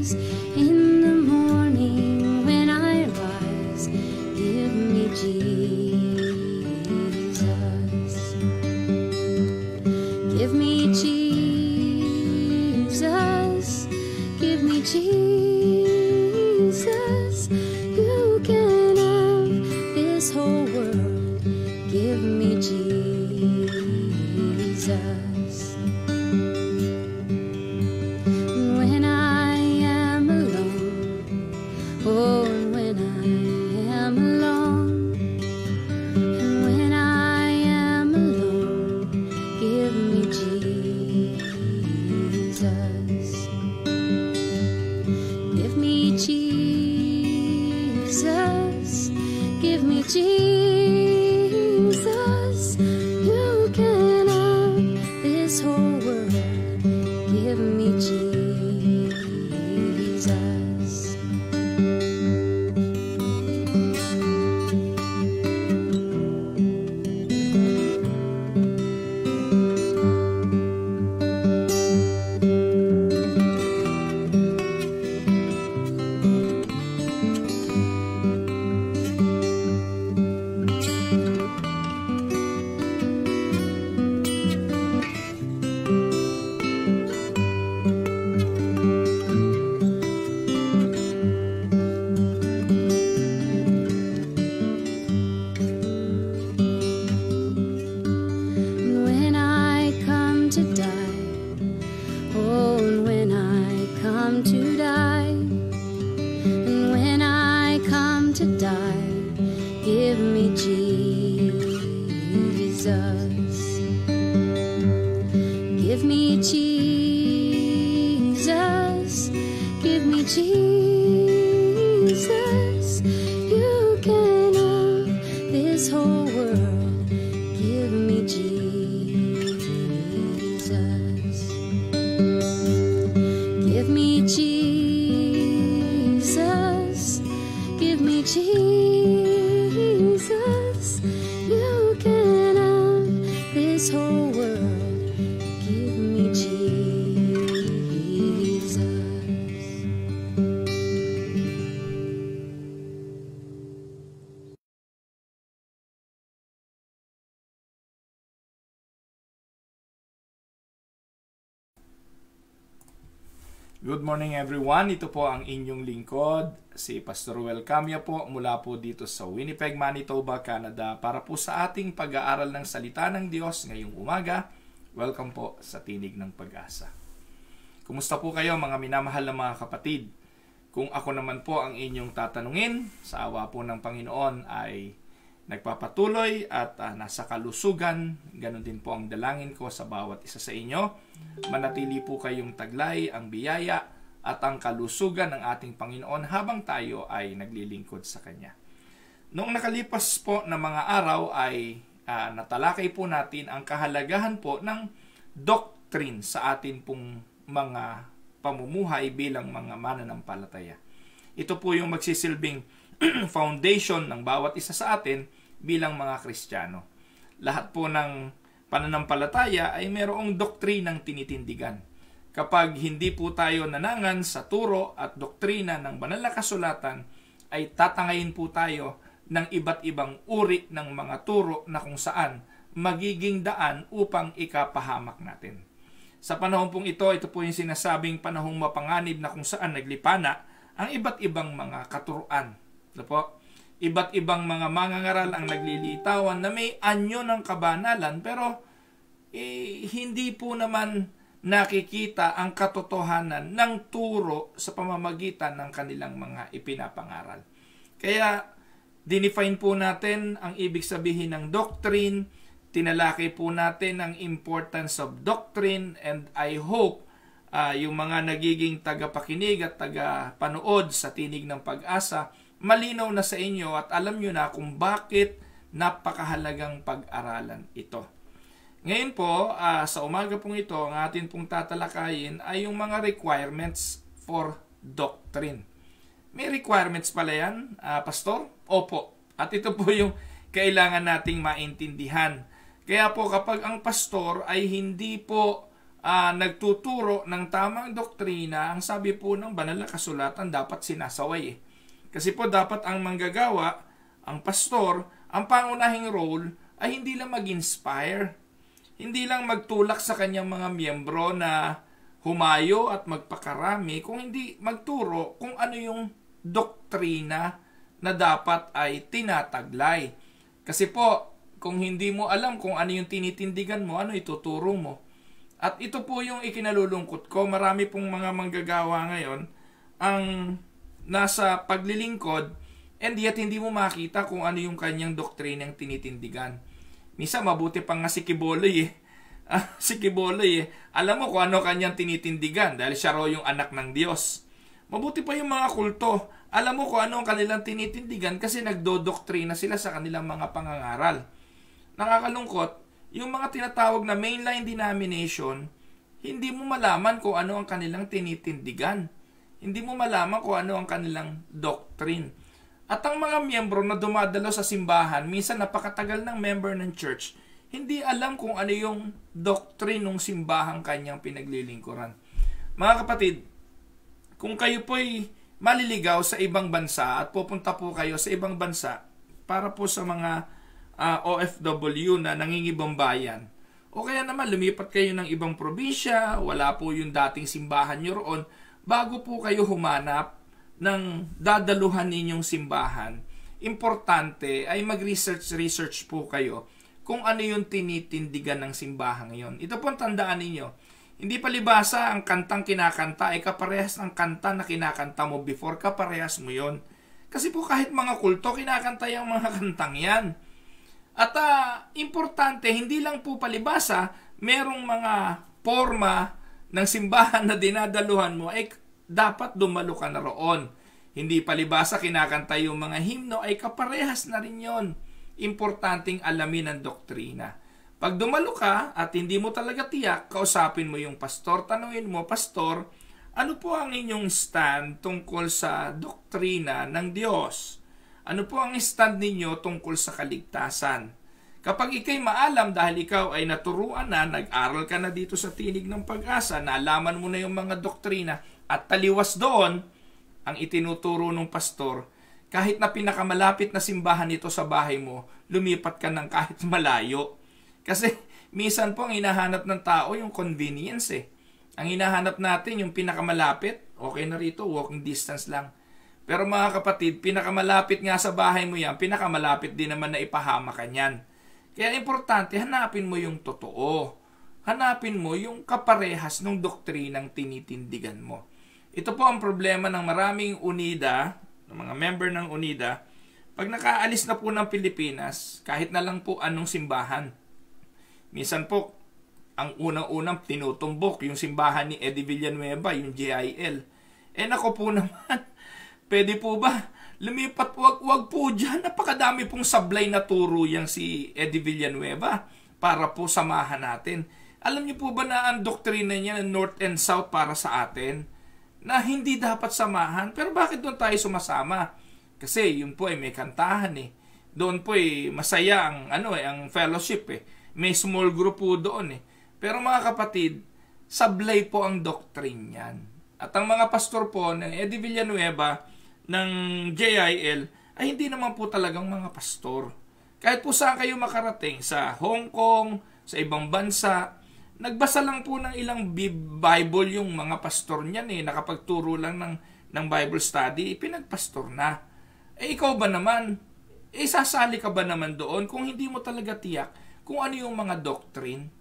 eyes. Give me Jesus. Give me Jesus. Give me Jesus. morning everyone. Ito po ang inyong lingkod, si Pastor Ruel Camia po mula po dito sa Winnipeg, Manitoba, Canada para po sa ating pag-aaral ng salita ng Diyos ngayong umaga. Welcome po sa Tinig ng Pag-asa. Kumusta po kayo mga minamahal na mga kapatid? Kung ako naman po ang inyong tatanungin, sa awa po ng Panginoon ay nagpapatuloy at uh, nasa kalusugan. Ganon din po ang dalangin ko sa bawat isa sa inyo. Manatili po kayong taglay, ang biyaya at ang kalusugan ng ating Panginoon habang tayo ay naglilingkod sa Kanya. Noong nakalipas po na mga araw ay uh, natalakay po natin ang kahalagahan po ng doctrine sa atin pong mga pamumuhay bilang mga mananampalataya. Ito po yung magsisilbing foundation ng bawat isa sa atin bilang mga Kristiyano. Lahat po ng pananampalataya ay merong doktrinang tinitindigan Kapag hindi po tayo nanangan sa turo at doktrina ng banal na kasulatan, ay tatangayin po tayo ng iba't ibang uri ng mga turo na kung saan magiging daan upang ikapahamak natin. Sa panahon pong ito, ito po yung sinasabing panahong mapanganib na kung saan naglipana ang iba't ibang mga katuruan. Ito ano po, iba't ibang mga mangangaral ang naglilitawan na may anyo ng kabanalan pero eh, hindi po naman nakikita ang katotohanan ng turo sa pamamagitan ng kanilang mga ipinapangaral. Kaya, dinefine po natin ang ibig sabihin ng doctrine, tinalaki po natin ang importance of doctrine, and I hope uh, yung mga nagiging tagapakinig at tagapanood sa tinig ng pag-asa, malinaw na sa inyo at alam nyo na kung bakit napakahalagang pag-aralan ito. Ngayon po, uh, sa umaga pong ito, ang atin pong tatalakayin ay yung mga requirements for doctrine. May requirements pala yan, uh, Pastor? Opo. At ito po yung kailangan nating maintindihan. Kaya po kapag ang pastor ay hindi po uh, nagtuturo ng tamang doktrina, ang sabi po ng banal na kasulatan dapat sinasaway. Eh. Kasi po dapat ang manggagawa, ang pastor, ang pangunahing role ay hindi lang mag-inspire hindi lang magtulak sa kanyang mga miyembro na humayo at magpakarami, kung hindi magturo kung ano yung doktrina na dapat ay tinataglay. Kasi po, kung hindi mo alam kung ano yung tinitindigan mo, ano ituturo mo. At ito po yung ikinalulungkot ko. Marami pong mga manggagawa ngayon ang nasa paglilingkod and yet hindi mo makita kung ano yung kanyang doktrinang tinitindigan. Misa mabuti pang nga si Kiboloy eh. Ah, si Kiboloy eh. Alam mo kung ano kanyang tinitindigan dahil siya raw yung anak ng Diyos. Mabuti pa yung mga kulto. Alam mo kung ano ang kanilang tinitindigan kasi nagdodoktrina sila sa kanilang mga pangangaral. Nakakalungkot, yung mga tinatawag na mainline denomination, hindi mo malaman kung ano ang kanilang tinitindigan. Hindi mo malaman kung ano ang kanilang doctrine. At ang mga miyembro na dumadalo sa simbahan, minsan napakatagal ng member ng church, hindi alam kung ano yung doctrine ng simbahang kanyang pinaglilingkuran. Mga kapatid, kung kayo po'y maliligaw sa ibang bansa at pupunta po kayo sa ibang bansa para po sa mga uh, ah, OFW na nangingibang bayan, o kaya naman lumipat kayo ng ibang probinsya, wala po yung dating simbahan nyo roon, bago po kayo humanap ng dadaluhan ninyong simbahan, importante ay mag-research-research po kayo kung ano yung tinitindigan ng simbahan ngayon. Ito po ang tandaan ninyo. Hindi palibasa ang kantang kinakanta ay kaparehas ng kanta na kinakanta mo before, kaparehas mo yon. Kasi po kahit mga kulto, kinakanta yung mga kantang yan. At uh, importante, hindi lang po palibasa, merong mga forma ng simbahan na dinadaluhan mo ay dapat dumalo ka na roon. Hindi palibasa kinakanta yung mga himno ay kaparehas na rin yon. Importanteng alamin ang doktrina. Pag dumalo ka at hindi mo talaga tiyak, kausapin mo yung pastor, tanungin mo, Pastor, ano po ang inyong stand tungkol sa doktrina ng Diyos? Ano po ang stand ninyo tungkol sa kaligtasan? Kapag ikay maalam dahil ikaw ay naturuan na, nag-aral ka na dito sa tinig ng pag-asa, naalaman mo na yung mga doktrina, at taliwas doon, ang itinuturo ng pastor, kahit na pinakamalapit na simbahan nito sa bahay mo, lumipat ka ng kahit malayo. Kasi minsan po ang hinahanap ng tao yung convenience eh. Ang hinahanap natin yung pinakamalapit, okay na rito, walking distance lang. Pero mga kapatid, pinakamalapit nga sa bahay mo yan, pinakamalapit din naman na ipahama ka niyan. Kaya importante, hanapin mo yung totoo. Hanapin mo yung kaparehas ng doktrinang tinitindigan mo. Ito po ang problema ng maraming UNIDA, ng mga member ng UNIDA, pag nakaalis na po ng Pilipinas, kahit na lang po anong simbahan. Minsan po, ang unang-unang tinutumbok yung simbahan ni Eddie Villanueva, yung JIL. Eh nako po naman, pwede po ba? Lumipat po, wag, wag po dyan. Napakadami pong sablay na turo yan si Eddie Villanueva para po samahan natin. Alam niyo po ba na ang doktrina niya ng North and South para sa atin? na hindi dapat samahan. Pero bakit doon tayo sumasama? Kasi yun po ay may kantahan eh. Doon po ay masaya ang, ano eh, ang fellowship eh. May small group po doon eh. Pero mga kapatid, sablay po ang doctrine yan. At ang mga pastor po ng Eddie Villanueva, ng JIL, ay hindi naman po talagang mga pastor. Kahit po saan kayo makarating, sa Hong Kong, sa ibang bansa, Nagbasa lang po ng ilang Bible yung mga pastor niyan eh. Nakapagturo lang ng, ng Bible study, pinagpastor na. Eh ikaw ba naman? Eh sasali ka ba naman doon kung hindi mo talaga tiyak kung ano yung mga doctrine?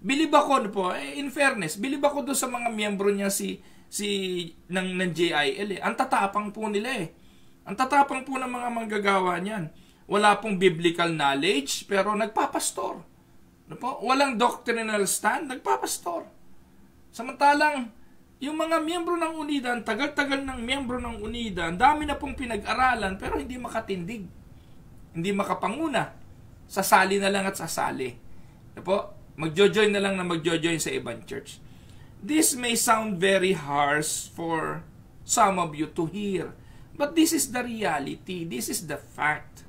Bilib ako po, eh, in fairness, bilib ako doon sa mga miyembro niya si, si, ng, ng JIL eh. Ang tatapang po nila eh. Ang tatapang po ng mga manggagawa niyan. Wala pong biblical knowledge pero nagpapastor. Ano po? Walang doctrinal stand, nagpapastor. Samantalang, yung mga miyembro ng unida, ang tagal-tagal ng miyembro ng unida, ang dami na pong pinag-aralan pero hindi makatindig. Hindi makapanguna. Sasali na lang at sasali. Ano po? Magjo-join na lang na magjo-join sa ibang church. This may sound very harsh for some of you to hear. But this is the reality. This is the fact.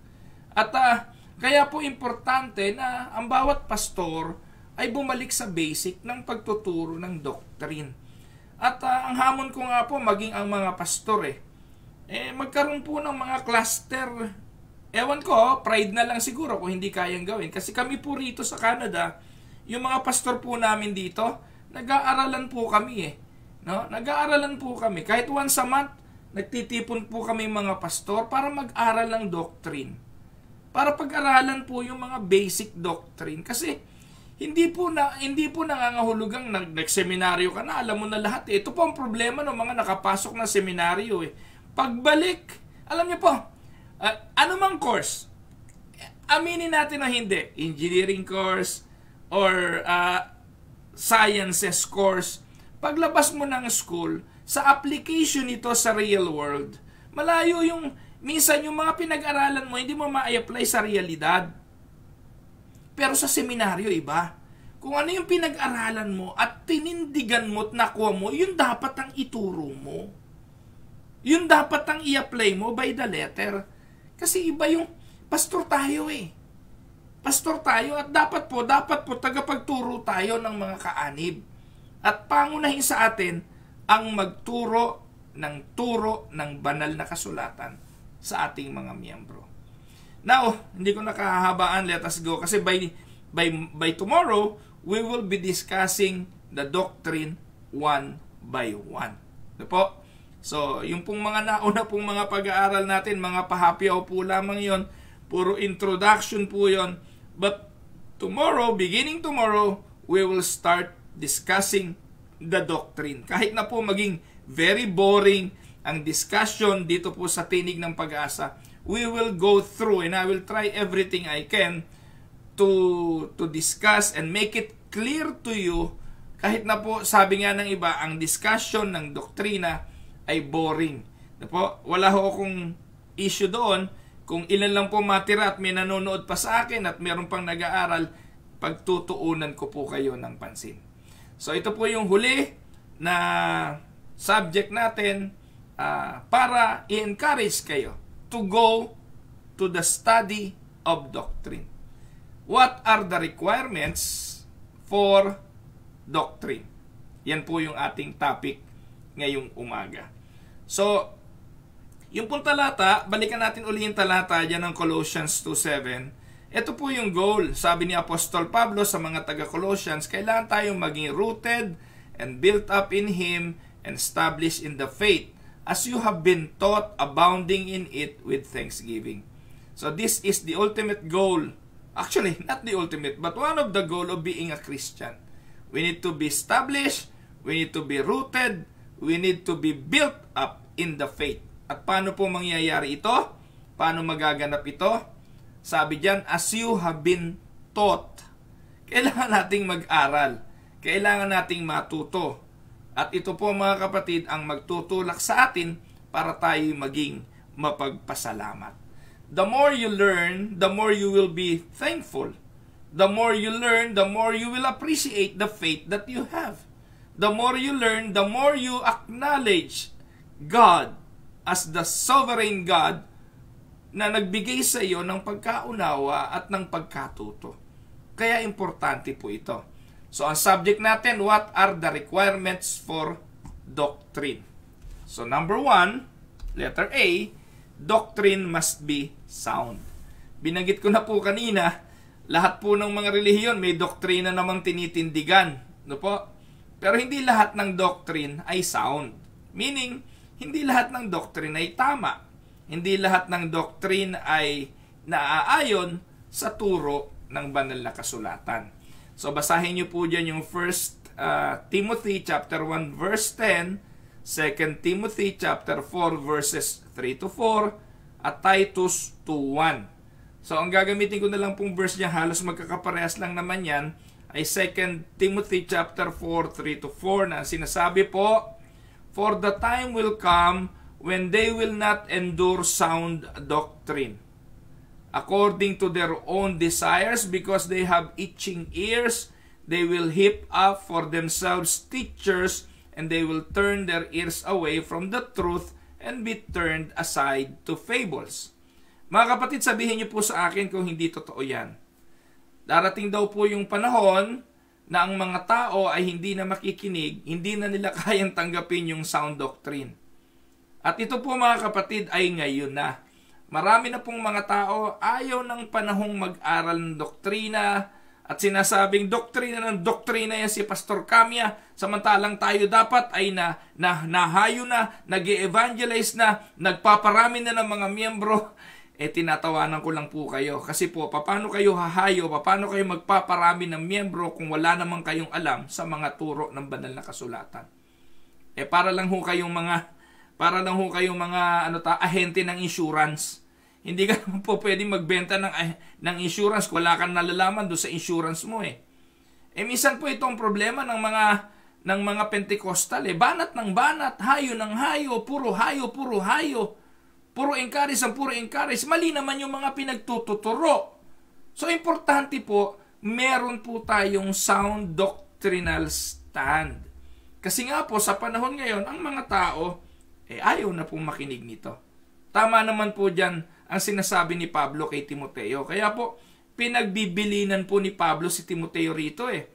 At uh, kaya po importante na ang bawat pastor ay bumalik sa basic ng pagtuturo ng doctrine. At uh, ang hamon ko nga po maging ang mga pastor eh. eh magkaroon po ng mga cluster. Ewan ko, oh, pride na lang siguro kung hindi kayang gawin. Kasi kami po rito sa Canada, yung mga pastor po namin dito, nag-aaralan po kami eh. No? Nag-aaralan po kami. Kahit once a month, nagtitipon po kami mga pastor para mag-aral ng doctrine para pag-aralan po yung mga basic doctrine kasi hindi po na hindi po nangangahulugang nag, seminaryo ka na alam mo na lahat eh. Ito po ang problema ng mga nakapasok na seminaryo eh. Pagbalik, alam niyo po, uh, ah, anumang course, aminin natin na hindi, engineering course or uh, sciences course, paglabas mo ng school, sa application ito sa real world, malayo yung Minsan yung mga pinag-aralan mo, hindi mo ma-apply sa realidad. Pero sa seminaryo, iba. Kung ano yung pinag-aralan mo at tinindigan mo at nakuha mo, yun dapat ang ituro mo. Yun dapat ang i-apply mo by the letter. Kasi iba yung pastor tayo eh. Pastor tayo at dapat po, dapat po tagapagturo tayo ng mga kaanib. At pangunahin sa atin ang magturo ng turo ng banal na kasulatan sa ating mga miyembro. Now, hindi ko nakahahabaan, let us go. Kasi by, by, by tomorrow, we will be discussing the doctrine one by one. Ano po? So, yung pong mga nauna pong mga pag-aaral natin, mga pahapyaw po lamang yon Puro introduction po yon But tomorrow, beginning tomorrow, we will start discussing the doctrine. Kahit na po maging very boring, ang discussion dito po sa tinig ng pag-asa. We will go through and I will try everything I can to to discuss and make it clear to you kahit na po sabi nga ng iba ang discussion ng doktrina ay boring. Na po, wala ho akong issue doon kung ilan lang po matira at may nanonood pa sa akin at meron pang nag-aaral, pagtutuunan ko po kayo ng pansin. So ito po yung huli na subject natin uh, para i-encourage kayo to go to the study of doctrine. What are the requirements for doctrine? Yan po yung ating topic ngayong umaga. So, yung pong talata, balikan natin uli yung talata dyan ng Colossians 2.7. Ito po yung goal, sabi ni Apostol Pablo sa mga taga-Colossians, kailangan tayong maging rooted and built up in Him and established in the faith as you have been taught, abounding in it with thanksgiving. So this is the ultimate goal. Actually, not the ultimate, but one of the goal of being a Christian. We need to be established, we need to be rooted, we need to be built up in the faith. At paano po mangyayari ito? Paano magaganap ito? Sabi diyan, as you have been taught. Kailangan nating mag-aral. Kailangan nating matuto at ito po mga kapatid ang magtutulak sa atin para tayo maging mapagpasalamat. The more you learn, the more you will be thankful. The more you learn, the more you will appreciate the faith that you have. The more you learn, the more you acknowledge God as the sovereign God na nagbigay sa iyo ng pagkaunawa at ng pagkatuto. Kaya importante po ito. So, ang subject natin, what are the requirements for doctrine? So, number one, letter A, doctrine must be sound. Binanggit ko na po kanina, lahat po ng mga relihiyon may doktrina namang tinitindigan. No po? Pero hindi lahat ng doctrine ay sound. Meaning, hindi lahat ng doctrine ay tama. Hindi lahat ng doctrine ay naaayon sa turo ng banal na kasulatan. So basahin niyo po diyan yung 1 uh, ah, Timothy chapter 1 verse 10, 2 Timothy chapter 4 verses 3 to 4 at Titus 2:1. So ang gagamitin ko na lang pong verse niya halos magkakaparehas lang naman 'yan ay 2 Timothy chapter 4 3 to 4 na sinasabi po for the time will come when they will not endure sound doctrine according to their own desires, because they have itching ears, they will heap up for themselves teachers, and they will turn their ears away from the truth and be turned aside to fables. Mga kapatid, sabihin niyo po sa akin kung hindi totoo yan. Darating daw po yung panahon na ang mga tao ay hindi na makikinig, hindi na nila kayang tanggapin yung sound doctrine. At ito po mga kapatid ay ngayon na. Marami na pong mga tao ayaw ng panahong mag-aral ng doktrina at sinasabing doktrina ng doktrina yan si Pastor Kamya samantalang tayo dapat ay na, na nahayo na, nag evangelize na, nagpaparami na ng mga miyembro eh tinatawanan ko lang po kayo. Kasi po, paano kayo hahayo, paano kayo magpaparami ng miyembro kung wala naman kayong alam sa mga turo ng banal na kasulatan. Eh para lang ho kayong mga, para lang ho kayong mga, ano ta, ahente ng insurance. Hindi ka naman po pwedeng magbenta ng, uh, ng insurance kung wala kang nalalaman doon sa insurance mo eh. Eh minsan po itong problema ng mga ng mga Pentecostal eh. Banat ng banat, hayo ng hayo, puro hayo, puro hayo. Puro encourage ang puro encourage. Mali naman yung mga pinagtututuro. So importante po, meron po tayong sound doctrinal stand. Kasi nga po, sa panahon ngayon, ang mga tao, eh, ayaw na pong makinig nito. Tama naman po dyan ang sinasabi ni Pablo kay Timoteo. Kaya po, pinagbibilinan po ni Pablo si Timoteo rito eh.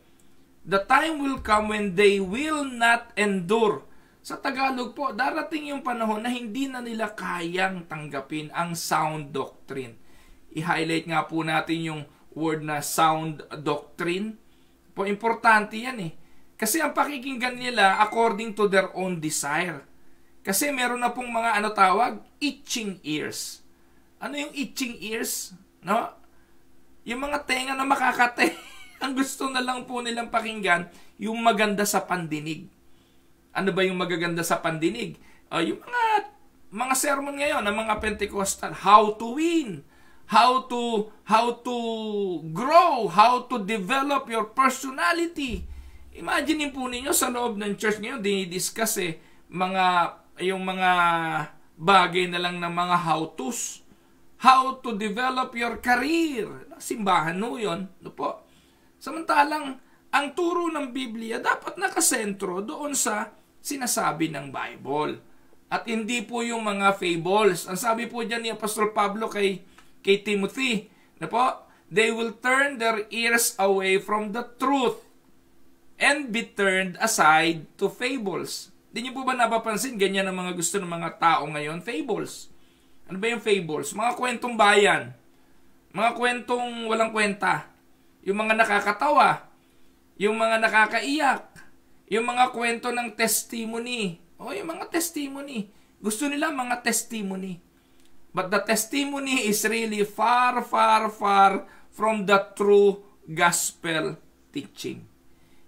The time will come when they will not endure. Sa Tagalog po, darating yung panahon na hindi na nila kayang tanggapin ang sound doctrine. I-highlight nga po natin yung word na sound doctrine. Po, importante yan eh. Kasi ang pakikinggan nila according to their own desire. Kasi meron na pong mga ano tawag, itching ears. Ano yung itching ears? No? Yung mga tenga na makakate. Ang gusto na lang po nilang pakinggan, yung maganda sa pandinig. Ano ba yung magaganda sa pandinig? Uh, yung mga mga sermon ngayon ng mga Pentecostal, how to win, how to how to grow, how to develop your personality. Imagine po ninyo sa loob ng church ngayon, dinidiscuss eh, mga, yung mga bagay na lang ng mga how-tos how to develop your career. Simbahan no yun. No po. Samantalang, ang turo ng Biblia dapat nakasentro doon sa sinasabi ng Bible. At hindi po yung mga fables. Ang sabi po dyan ni Apostol Pablo kay, kay Timothy, na po, they will turn their ears away from the truth and be turned aside to fables. Hindi niyo po ba napapansin ganyan ang mga gusto ng mga tao ngayon? Fables. Ano ba yung fables? Mga kwentong bayan. Mga kwentong walang kwenta. Yung mga nakakatawa. Yung mga nakakaiyak. Yung mga kwento ng testimony. O, yung mga testimony. Gusto nila mga testimony. But the testimony is really far, far, far from the true gospel teaching.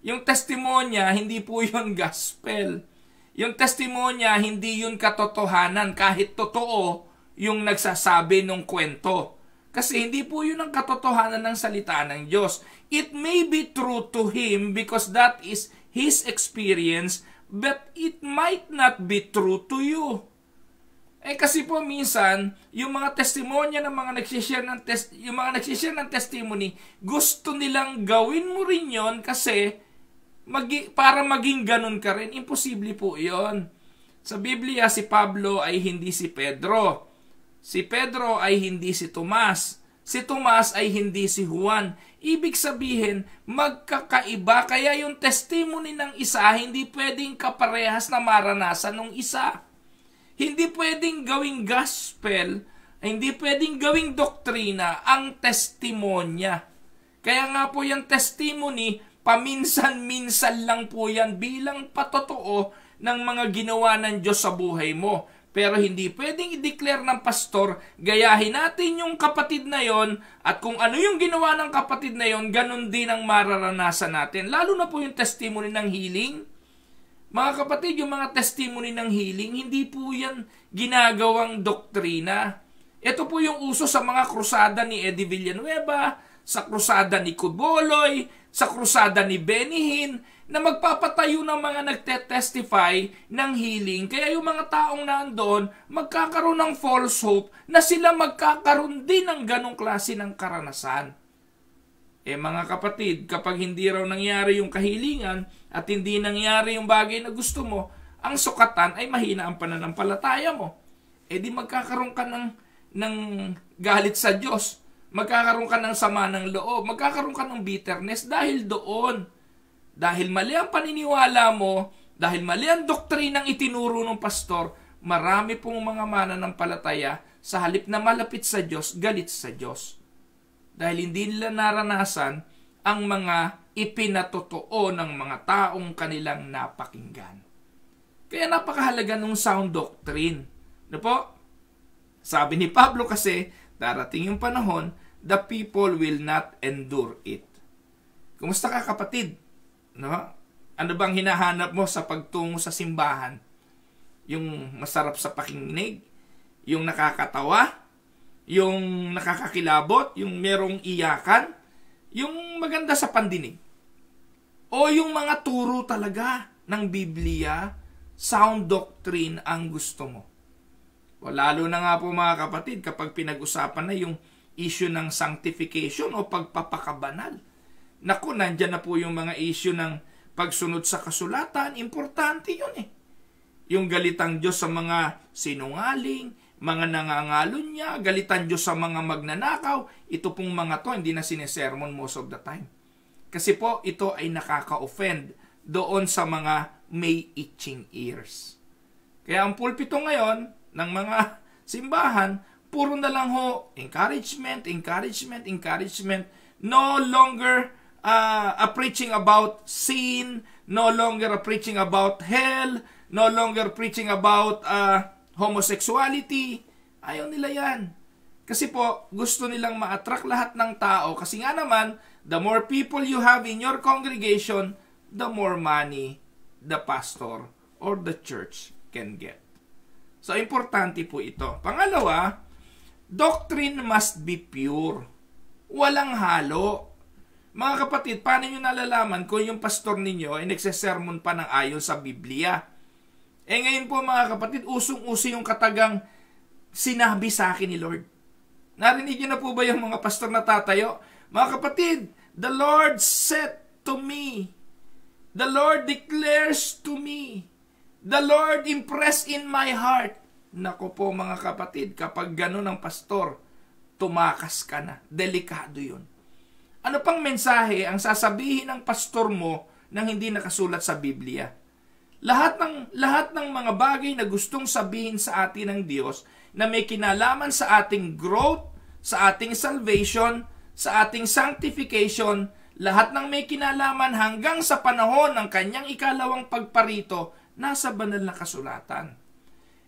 Yung testimonya, hindi po yun gospel. Yung testimonya, hindi yun katotohanan. Kahit totoo, yung nagsasabi ng kwento. Kasi hindi po yun ang katotohanan ng salita ng Diyos. It may be true to him because that is his experience, but it might not be true to you. Eh kasi po minsan, yung mga testimonya ng mga nagsishare ng test, yung mga nagsishare ng testimony, gusto nilang gawin mo rin 'yon kasi magi, para maging ganun ka rin. Imposible po 'yon. Sa Biblia si Pablo ay hindi si Pedro. Si Pedro ay hindi si Tomas. Si Tomas ay hindi si Juan. Ibig sabihin, magkakaiba. Kaya yung testimony ng isa, hindi pwedeng kaparehas na maranasan ng isa. Hindi pwedeng gawing gospel, hindi pwedeng gawing doktrina ang testimonya. Kaya nga po yung testimony, paminsan-minsan lang po yan bilang patotoo ng mga ginawa ng Diyos sa buhay mo pero hindi pwedeng i-declare ng pastor, gayahin natin yung kapatid na yon at kung ano yung ginawa ng kapatid na yon, ganun din ang mararanasan natin. Lalo na po yung testimony ng healing. Mga kapatid, yung mga testimony ng healing, hindi po yan ginagawang doktrina. Ito po yung uso sa mga krusada ni Eddie Villanueva, sa krusada ni Cuboloy, sa krusada ni Benihin, na magpapatayo ng mga nagte-testify ng healing. Kaya yung mga taong nandoon, magkakaroon ng false hope na sila magkakaroon din ng ganong klase ng karanasan. Eh mga kapatid, kapag hindi raw nangyari yung kahilingan at hindi nangyari yung bagay na gusto mo, ang sukatan ay mahina ang pananampalataya mo. Eh di magkakaroon ka ng, ng galit sa Diyos. Magkakaroon ka ng sama ng loob. Magkakaroon ka ng bitterness dahil doon dahil mali ang paniniwala mo, dahil mali ang doktrinang itinuro ng pastor, marami pong mga palataya sa halip na malapit sa Diyos, galit sa Diyos. Dahil hindi nila naranasan ang mga ipinatotoo ng mga taong kanilang napakinggan. Kaya napakahalaga ng sound doctrine. Ano po? Sabi ni Pablo kasi, darating yung panahon, the people will not endure it. Kumusta ka kapatid? No? Ano bang hinahanap mo sa pagtungo sa simbahan? Yung masarap sa pakinig? Yung nakakatawa? Yung nakakakilabot? Yung merong iyakan? Yung maganda sa pandinig? O yung mga turo talaga ng Biblia, sound doctrine ang gusto mo? O lalo na nga po mga kapatid, kapag pinag-usapan na yung issue ng sanctification o pagpapakabanal Naku, nandyan na po yung mga issue ng pagsunod sa kasulatan. Importante yun eh. Yung galitang Diyos sa mga sinungaling, mga nangangalon niya, galitan Diyos sa mga magnanakaw. Ito pong mga to, hindi na sinesermon most of the time. Kasi po, ito ay nakaka-offend doon sa mga may itching ears. Kaya ang pulpito ngayon ng mga simbahan, puro na lang ho, encouragement, encouragement, encouragement, no longer uh, a preaching about sin, no longer a preaching about hell, no longer preaching about uh, homosexuality. Ayaw nila yan. Kasi po, gusto nilang ma-attract lahat ng tao. Kasi nga naman, the more people you have in your congregation, the more money the pastor or the church can get. So, importante po ito. Pangalawa, doctrine must be pure. Walang halo. Mga kapatid, paano nyo nalalaman kung yung pastor ninyo ay nagsesermon pa ng ayon sa Biblia? Eh ngayon po mga kapatid, usong-uso yung katagang sinabi sa akin ni Lord. Narinig nyo na po ba yung mga pastor na tatayo? Mga kapatid, the Lord said to me, the Lord declares to me, the Lord impressed in my heart. Nako po mga kapatid, kapag ganun ang pastor, tumakas ka na. Delikado yun. Ano pang mensahe ang sasabihin ng pastor mo nang hindi nakasulat sa Biblia? Lahat ng lahat ng mga bagay na gustong sabihin sa atin ng Diyos na may kinalaman sa ating growth, sa ating salvation, sa ating sanctification, lahat ng may kinalaman hanggang sa panahon ng kanyang ikalawang pagparito nasa banal na kasulatan.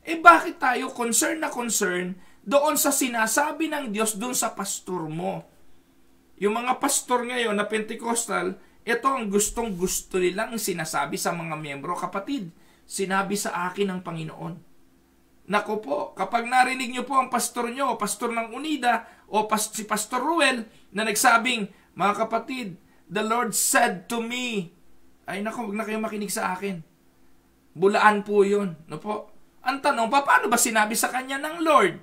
Eh bakit tayo concern na concern doon sa sinasabi ng Diyos doon sa pastor mo? Yung mga pastor ngayon na Pentecostal, ito ang gustong gusto nilang sinasabi sa mga miyembro, kapatid, sinabi sa akin ng Panginoon. Nako po, kapag narinig niyo po ang pastor nyo, pastor ng Unida, o pas si Pastor Ruel, na nagsabing, mga kapatid, the Lord said to me, ay nako, huwag na kayong makinig sa akin. Bulaan po yun. No po? Ang tanong, paano ba sinabi sa kanya ng Lord?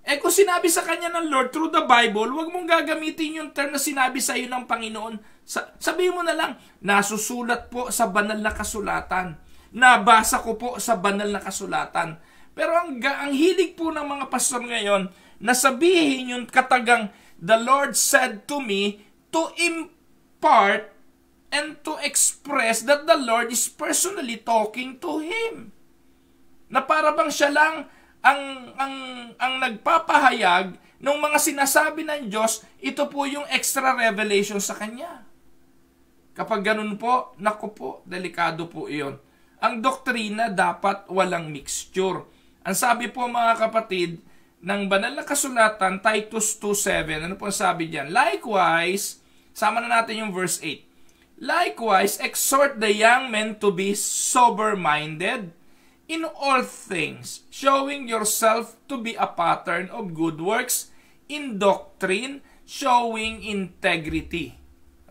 Eh kung sinabi sa kanya ng Lord through the Bible, huwag mong gagamitin yung term na sinabi sa iyo ng Panginoon. Sa, sabihin mo na lang, nasusulat po sa banal na kasulatan. Nabasa ko po sa banal na kasulatan. Pero ang, ang hilig po ng mga pastor ngayon, na sabihin yung katagang, The Lord said to me to impart and to express that the Lord is personally talking to him. Na para bang siya lang ang ang ang nagpapahayag ng mga sinasabi ng Diyos, ito po yung extra revelation sa kanya. Kapag ganun po, nako po, delikado po iyon. Ang doktrina dapat walang mixture. Ang sabi po mga kapatid, ng banal na kasulatan, Titus 2.7, ano po ang sabi diyan? Likewise, sama na natin yung verse 8. Likewise, exhort the young men to be sober-minded, in all things, showing yourself to be a pattern of good works, in doctrine, showing integrity.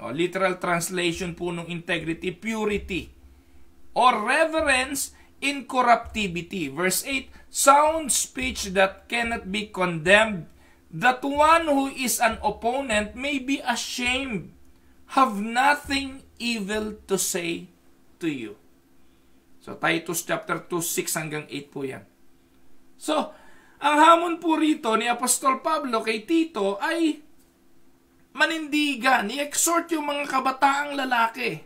O, literal translation po ng integrity, purity. Or reverence, incorruptibility. Verse 8, sound speech that cannot be condemned, that one who is an opponent may be ashamed, have nothing evil to say to you. So, Titus chapter 2, 6 hanggang 8 po yan. So, ang hamon po rito ni Apostol Pablo kay Tito ay manindigan, i-exhort yung mga kabataang lalaki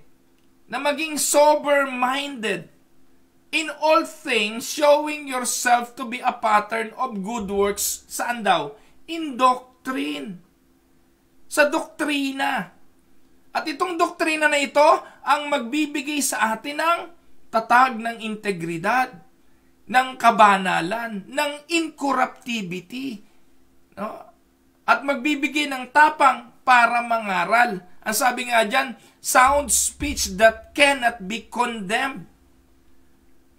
na maging sober-minded in all things showing yourself to be a pattern of good works saan daw? In doctrine. Sa doktrina. At itong doktrina na ito ang magbibigay sa atin ng tatag ng integridad, ng kabanalan, ng incorruptibility, no? At magbibigay ng tapang para mangaral. Ang sabi nga dyan, sound speech that cannot be condemned.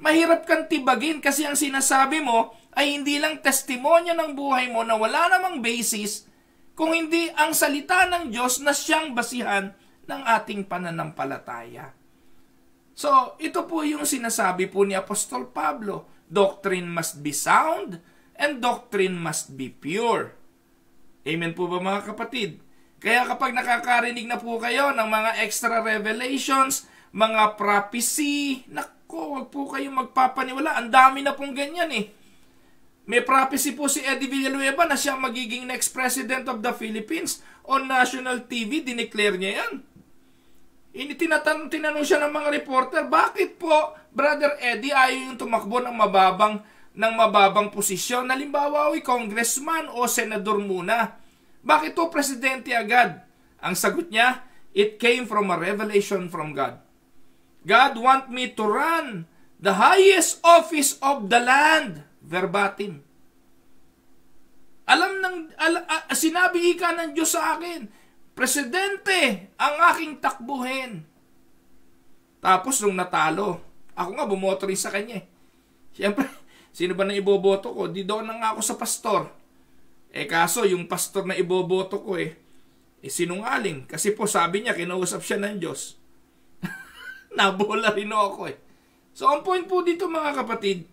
Mahirap kang tibagin kasi ang sinasabi mo ay hindi lang testimonya ng buhay mo na wala namang basis kung hindi ang salita ng Diyos na siyang basihan ng ating pananampalataya. So, ito po yung sinasabi po ni Apostol Pablo. Doctrine must be sound and doctrine must be pure. Amen po ba mga kapatid? Kaya kapag nakakarinig na po kayo ng mga extra revelations, mga prophecy, nako, wag po kayong magpapaniwala. Ang dami na pong ganyan eh. May prophecy po si Eddie Villanueva na siya magiging next president of the Philippines on national TV. Dineclare niya yan. Tinatanong, tinanong siya ng mga reporter, bakit po Brother Eddie ayaw yung tumakbo ng mababang ng mababang posisyon? Halimbawa, ay congressman o senador muna. Bakit po presidente agad? Ang sagot niya, it came from a revelation from God. God want me to run the highest office of the land. Verbatim. Alam ng al, a, sinabi ika ng Diyos sa akin, Presidente, ang aking takbuhin. Tapos nung natalo, ako nga bumoto rin sa kanya. Eh. Siyempre, sino ba na iboboto ko? Di doon na nga ako sa pastor. Eh kaso, yung pastor na iboboto ko eh, eh sinungaling. Kasi po sabi niya, kinausap siya ng Diyos. Nabola rin ako eh. So ang point po dito mga kapatid,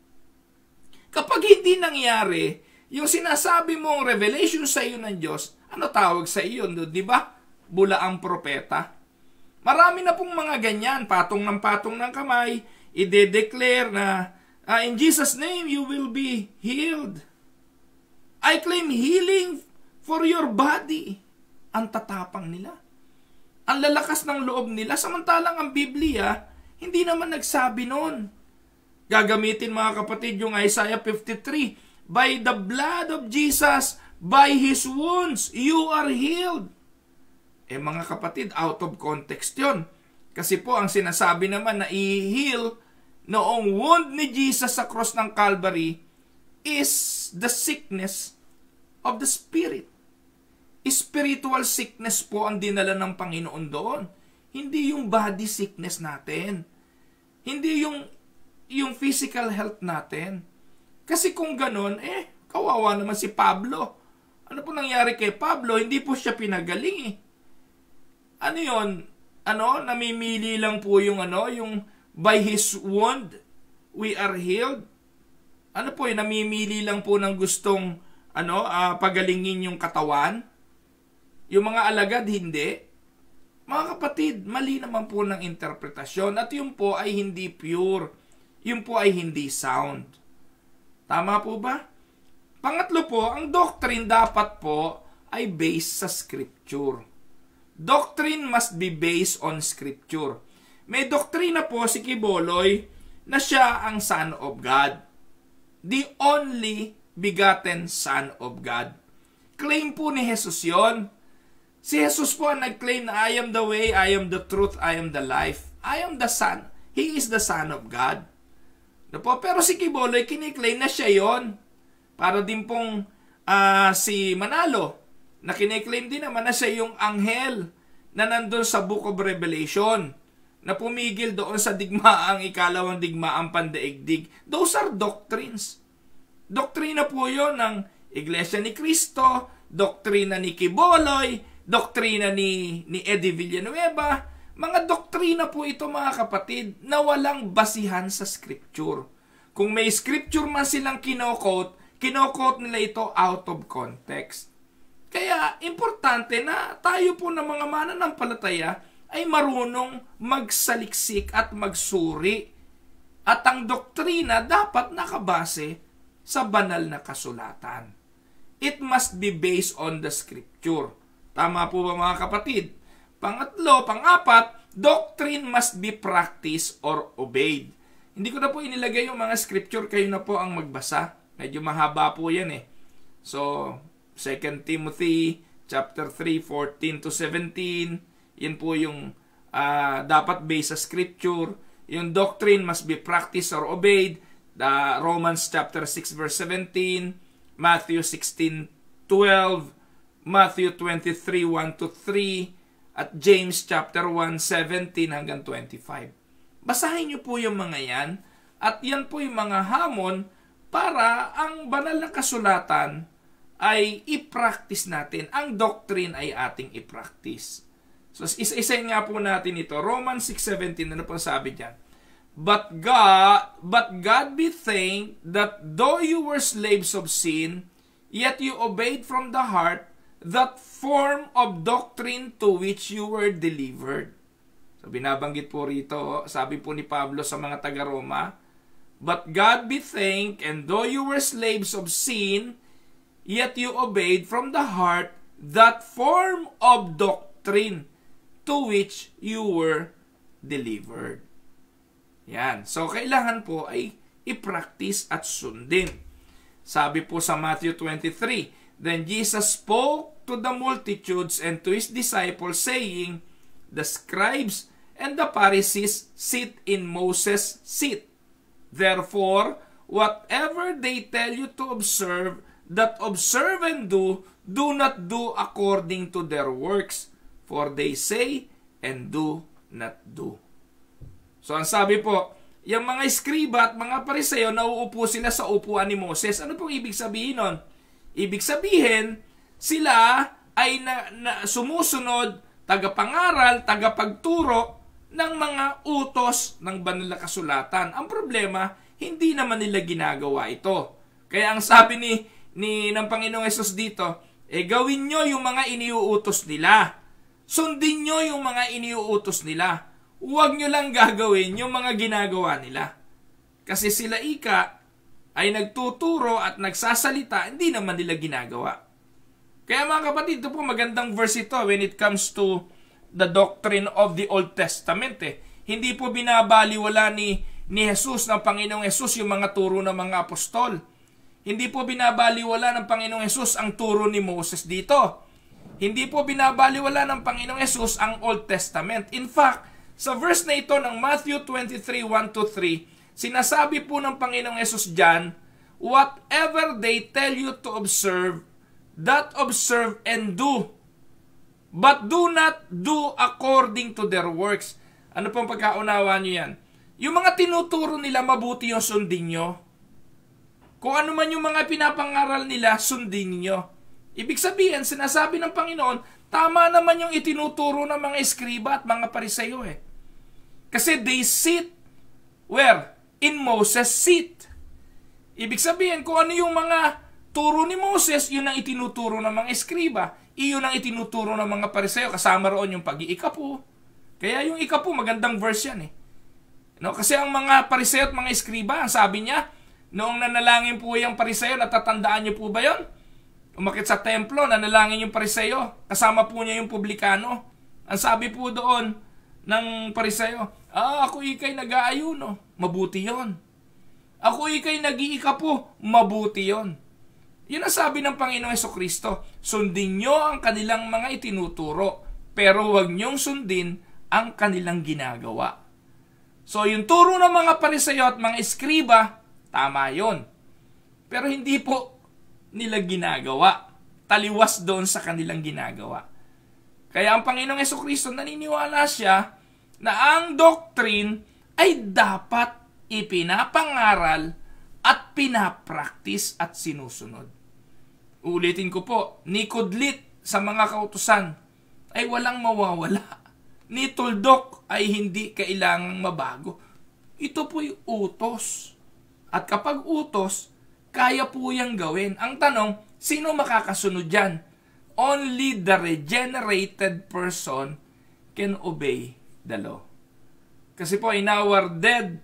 kapag hindi nangyari, yung sinasabi mong revelation sa iyo ng Diyos, ano tawag sa iyo, di ba? Bula ang propeta. Marami na pong mga ganyan, patong ng patong ng kamay, ide-declare na, uh, in Jesus' name, you will be healed. I claim healing for your body. Ang tatapang nila. Ang lalakas ng loob nila. Samantalang ang Biblia, hindi naman nagsabi noon. Gagamitin mga kapatid yung Isaiah 53, By the blood of Jesus, By His wounds, you are healed. Eh mga kapatid, out of context yon. Kasi po ang sinasabi naman na i-heal noong wound ni Jesus sa cross ng Calvary is the sickness of the Spirit. Spiritual sickness po ang dinala ng Panginoon doon. Hindi yung body sickness natin. Hindi yung yung physical health natin. Kasi kung ganun, eh, kawawa naman si Pablo. Ano po nangyari kay Pablo? Hindi po siya pinagaling eh. Ano yon? Ano? Namimili lang po yung ano? Yung by his wound, we are healed. Ano po yun? Namimili lang po ng gustong ano, uh, pagalingin yung katawan. Yung mga alagad, hindi. Mga kapatid, mali naman po ng interpretasyon at yun po ay hindi pure. Yun po ay hindi sound. Tama po ba? Pangatlo po, ang doctrine dapat po ay based sa scripture. Doctrine must be based on scripture. May doktrina po si Kiboloy na siya ang Son of God. The only begotten Son of God. Claim po ni Jesus yon. Si Jesus po ang nag-claim na I am the way, I am the truth, I am the life. I am the Son. He is the Son of God. No po? Pero si Kiboloy, kiniklaim na siya yon. Para din pong uh, si Manalo na kiniklaim din naman na siya yung anghel na nandun sa Book of Revelation na pumigil doon sa digmaang ikalawang digmaang pandaigdig. Those are doctrines. Doktrina po yon ng Iglesia ni Cristo, doktrina ni Kiboloy, doktrina ni, ni Eddie Villanueva. Mga doktrina po ito mga kapatid na walang basihan sa Scripture. Kung may Scripture man silang kinokot, kinokot nila ito out of context. Kaya importante na tayo po ng mga mananampalataya ay marunong magsaliksik at magsuri. At ang doktrina dapat nakabase sa banal na kasulatan. It must be based on the scripture. Tama po ba mga kapatid? Pangatlo, pangapat, doctrine must be practiced or obeyed. Hindi ko na po inilagay yung mga scripture, kayo na po ang magbasa. Medyo mahaba po yan eh. So, 2 Timothy chapter 3, 14 to 17, yan po yung uh, dapat based sa scripture. Yung doctrine must be practiced or obeyed. The Romans chapter 6 verse 17, Matthew 16, 12, Matthew 23, 1 to 3, at James chapter 1, 17 hanggang 25. Basahin niyo po yung mga yan at yan po yung mga hamon para ang banal na kasulatan ay i-practice natin. Ang doctrine ay ating i-practice. So, isa-isayin nga po natin ito. Romans 6.17, ano po sabi diyan? But God, but God be thanked that though you were slaves of sin, yet you obeyed from the heart that form of doctrine to which you were delivered. So, binabanggit po rito, sabi po ni Pablo sa mga taga-Roma, But God be bethink, and though you were slaves of sin, yet you obeyed from the heart that form of doctrine to which you were delivered. Yan. So, kailangan po ay i-practice at sundin. Sabi po sa Matthew 23, Then Jesus spoke to the multitudes and to His disciples, saying, The scribes and the Pharisees sit in Moses' seat. Therefore, whatever they tell you to observe, that observe and do, do not do according to their works, for they say and do not do. So ang sabi po, yung mga eskriba at mga pariseo, nauupo sila sa upuan ni Moses. Ano pong ibig sabihin nun? Ibig sabihin, sila ay na, na, sumusunod, tagapangaral, tagapagturo, ng mga utos ng banal na kasulatan. Ang problema, hindi naman nila ginagawa ito. Kaya ang sabi ni, ni ng Panginoong Yesus dito, e gawin nyo yung mga iniuutos nila. Sundin nyo yung mga iniuutos nila. Huwag nyo lang gagawin yung mga ginagawa nila. Kasi sila ika ay nagtuturo at nagsasalita, hindi naman nila ginagawa. Kaya mga kapatid, ito po magandang verse ito when it comes to the doctrine of the Old Testament eh. Hindi po binabaliwala ni ni Jesus ng Panginoong Jesus yung mga turo ng mga apostol. Hindi po binabaliwala ng Panginoong Jesus ang turo ni Moses dito. Hindi po binabaliwala ng Panginoong Jesus ang Old Testament. In fact, sa verse na ito ng Matthew 23, 1-3, sinasabi po ng Panginoong Jesus dyan, Whatever they tell you to observe, that observe and do. But do not do according to their works. Ano pong pagkaunawa nyo yan? Yung mga tinuturo nila, mabuti yung sundin nyo. Kung ano man yung mga pinapangaral nila, sundin nyo. Ibig sabihin, sinasabi ng Panginoon, tama naman yung itinuturo ng mga eskriba at mga pariseyo eh. Kasi they sit where? In Moses' seat. Ibig sabihin, kung ano yung mga Turo ni Moses, yun ang itinuturo ng mga eskriba. Iyon ang itinuturo ng mga pariseo. Kasama roon yung pag-iikapo. Kaya yung ikapo, magandang verse yan eh. No? Kasi ang mga pariseo at mga eskriba, ang sabi niya, noong nanalangin po yung pariseo, natatandaan niyo po ba yon? Umakit sa templo, nanalangin yung pariseo. Kasama po niya yung publikano. Ang sabi po doon ng pariseo, Ah, ako ikay nag-aayuno. Mabuti yon. Ako ikay nag-iika po. Mabuti yon. Yun ang sabi ng Panginoong Yeso Kristo, sundin nyo ang kanilang mga itinuturo, pero huwag nyong sundin ang kanilang ginagawa. So yung turo ng mga pariseyo at mga eskriba, tama yon. Pero hindi po nila ginagawa. Taliwas doon sa kanilang ginagawa. Kaya ang Panginoong Yeso Kristo naniniwala siya na ang doctrine ay dapat ipinapangaral at pinapractice at sinusunod. Ulitin ko po, ni Kudlit sa mga kautusan ay walang mawawala. Ni Tuldok ay hindi kailangang mabago. Ito po'y utos. At kapag utos, kaya po yung gawin. Ang tanong, sino makakasunod dyan? Only the regenerated person can obey the law. Kasi po, in our dead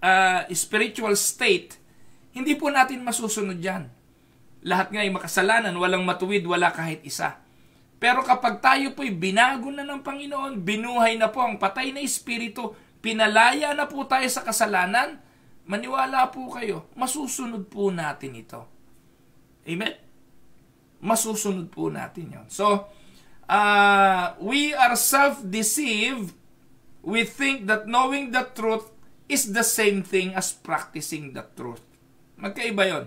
uh, spiritual state, hindi po natin masusunod yan. Lahat nga ay makasalanan, walang matuwid, wala kahit isa. Pero kapag tayo po ay binago na ng Panginoon, binuhay na po ang patay na espiritu, pinalaya na po tayo sa kasalanan, maniwala po kayo, masusunod po natin ito. Amen? Masusunod po natin yon. So, uh, we are self-deceived. We think that knowing the truth is the same thing as practicing the truth. Magkaiba yon.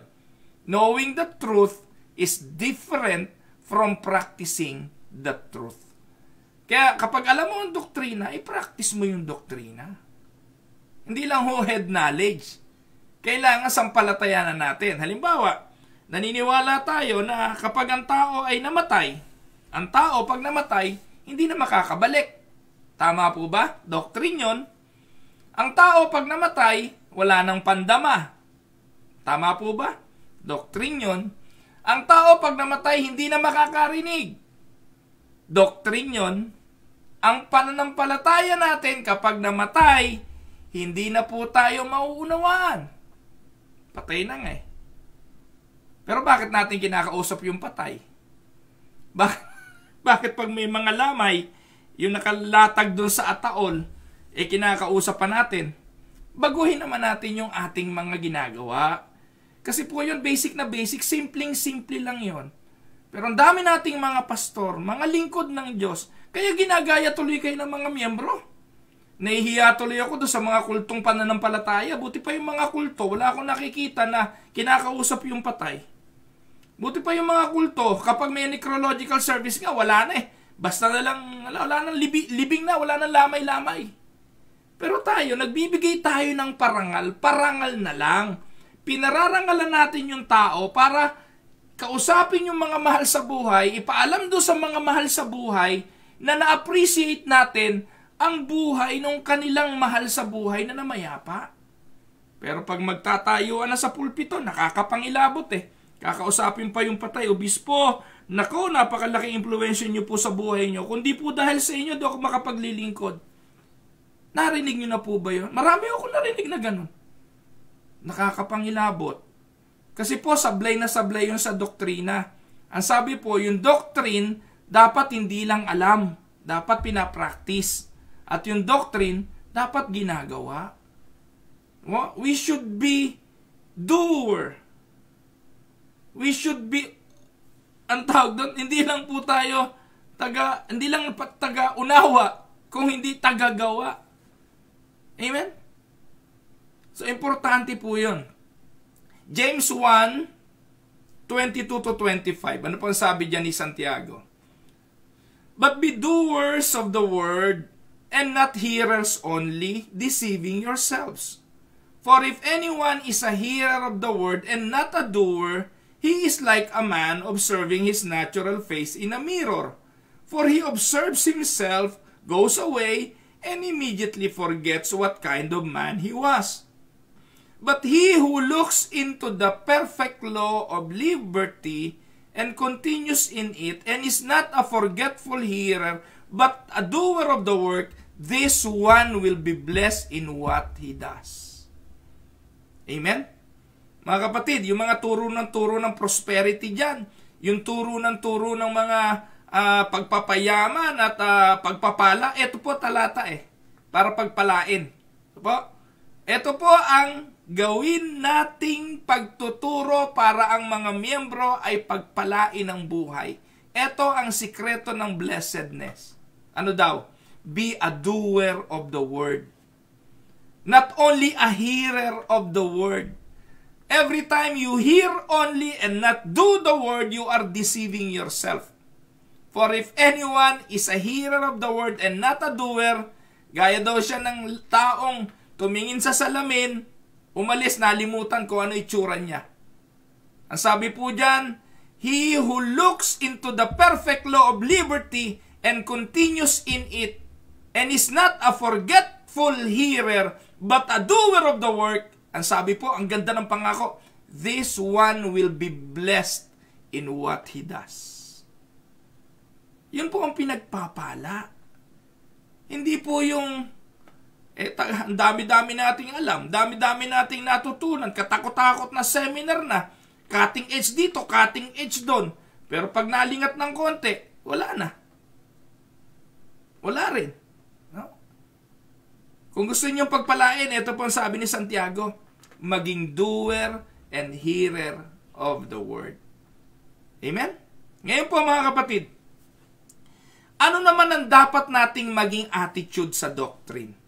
Knowing the truth is different from practicing the truth. Kaya kapag alam mo ang doktrina, i-practice mo yung doktrina. Hindi lang ho head knowledge. Kailangan sampalatayanan natin. Halimbawa, naniniwala tayo na kapag ang tao ay namatay, ang tao pag namatay, hindi na makakabalik. Tama po ba? Doktrin yun. Ang tao pag namatay, wala nang pandama. Tama po ba? Doktrin yun. Ang tao pag namatay, hindi na makakarinig. Doktrin yun. Ang pananampalataya natin kapag namatay, hindi na po tayo mauunawaan. Patay na nga eh. Pero bakit natin kinakausap yung patay? Bakit, bakit pag may mga lamay, yung nakalatag doon sa ataol, eh kinakausap pa natin? Baguhin naman natin yung ating mga ginagawa kasi po yun, basic na basic, simpleng-simple lang yon. Pero ang dami nating mga pastor, mga lingkod ng Diyos, kaya ginagaya tuloy kayo ng mga miyembro. Nahihiya tuloy ako doon sa mga kultong pananampalataya. Buti pa yung mga kulto, wala akong nakikita na kinakausap yung patay. Buti pa yung mga kulto, kapag may necrological service nga, wala na eh. Basta na lang, wala, wala nang libi, libing na, wala nang lamay-lamay. Pero tayo, nagbibigay tayo ng parangal, parangal na lang pinararangalan natin yung tao para kausapin yung mga mahal sa buhay, ipaalam do sa mga mahal sa buhay na na-appreciate natin ang buhay ng kanilang mahal sa buhay na namayapa. Pero pag magtatayuan na sa pulpito, nakakapangilabot eh. Kakausapin pa yung patay, obispo, nako, napakalaki impluensya nyo po sa buhay nyo. Kundi po dahil sa inyo, do ako makapaglilingkod. Narinig nyo na po ba yun? Marami ako narinig na ganun nakakapangilabot. Kasi po, sablay na sablay yun sa doktrina. Ang sabi po, yung doctrine, dapat hindi lang alam. Dapat pinapractice. At yung doctrine, dapat ginagawa. We should be doer. We should be, ang tawag doon, hindi lang po tayo taga, hindi lang taga unawa, kung hindi taga gawa. Amen? So, importante po yun. James 1, 22 to 25. Ano pong sabi dyan ni Santiago? But be doers of the word and not hearers only, deceiving yourselves. For if anyone is a hearer of the word and not a doer, he is like a man observing his natural face in a mirror. For he observes himself, goes away, and immediately forgets what kind of man he was. But he who looks into the perfect law of liberty and continues in it and is not a forgetful hearer but a doer of the work, this one will be blessed in what he does. Amen? Mga kapatid, yung mga turo ng turo ng prosperity dyan, yung turo ng turo ng mga uh, pagpapayaman at uh, pagpapala, ito po talata eh, para pagpalain. Ito po, ito po ang gawin nating pagtuturo para ang mga miyembro ay pagpalain ng buhay. Ito ang sikreto ng blessedness. Ano daw? Be a doer of the word. Not only a hearer of the word. Every time you hear only and not do the word, you are deceiving yourself. For if anyone is a hearer of the word and not a doer, gaya daw siya ng taong tumingin sa salamin Umalis, nalimutan ko ano itsura niya. Ang sabi po dyan, He who looks into the perfect law of liberty and continues in it, and is not a forgetful hearer, but a doer of the work, ang sabi po, ang ganda ng pangako, this one will be blessed in what he does. Yun po ang pinagpapala. Hindi po yung eh, ang dami-dami nating alam, dami-dami nating natutunan, katakot-takot na seminar na, cutting edge dito, cutting edge doon. Pero pag nalingat ng konti, wala na. Wala rin. No? Kung gusto niyo pagpalain, ito po ang sabi ni Santiago, maging doer and hearer of the word. Amen? Ngayon po mga kapatid, ano naman ang dapat nating maging attitude sa doctrine?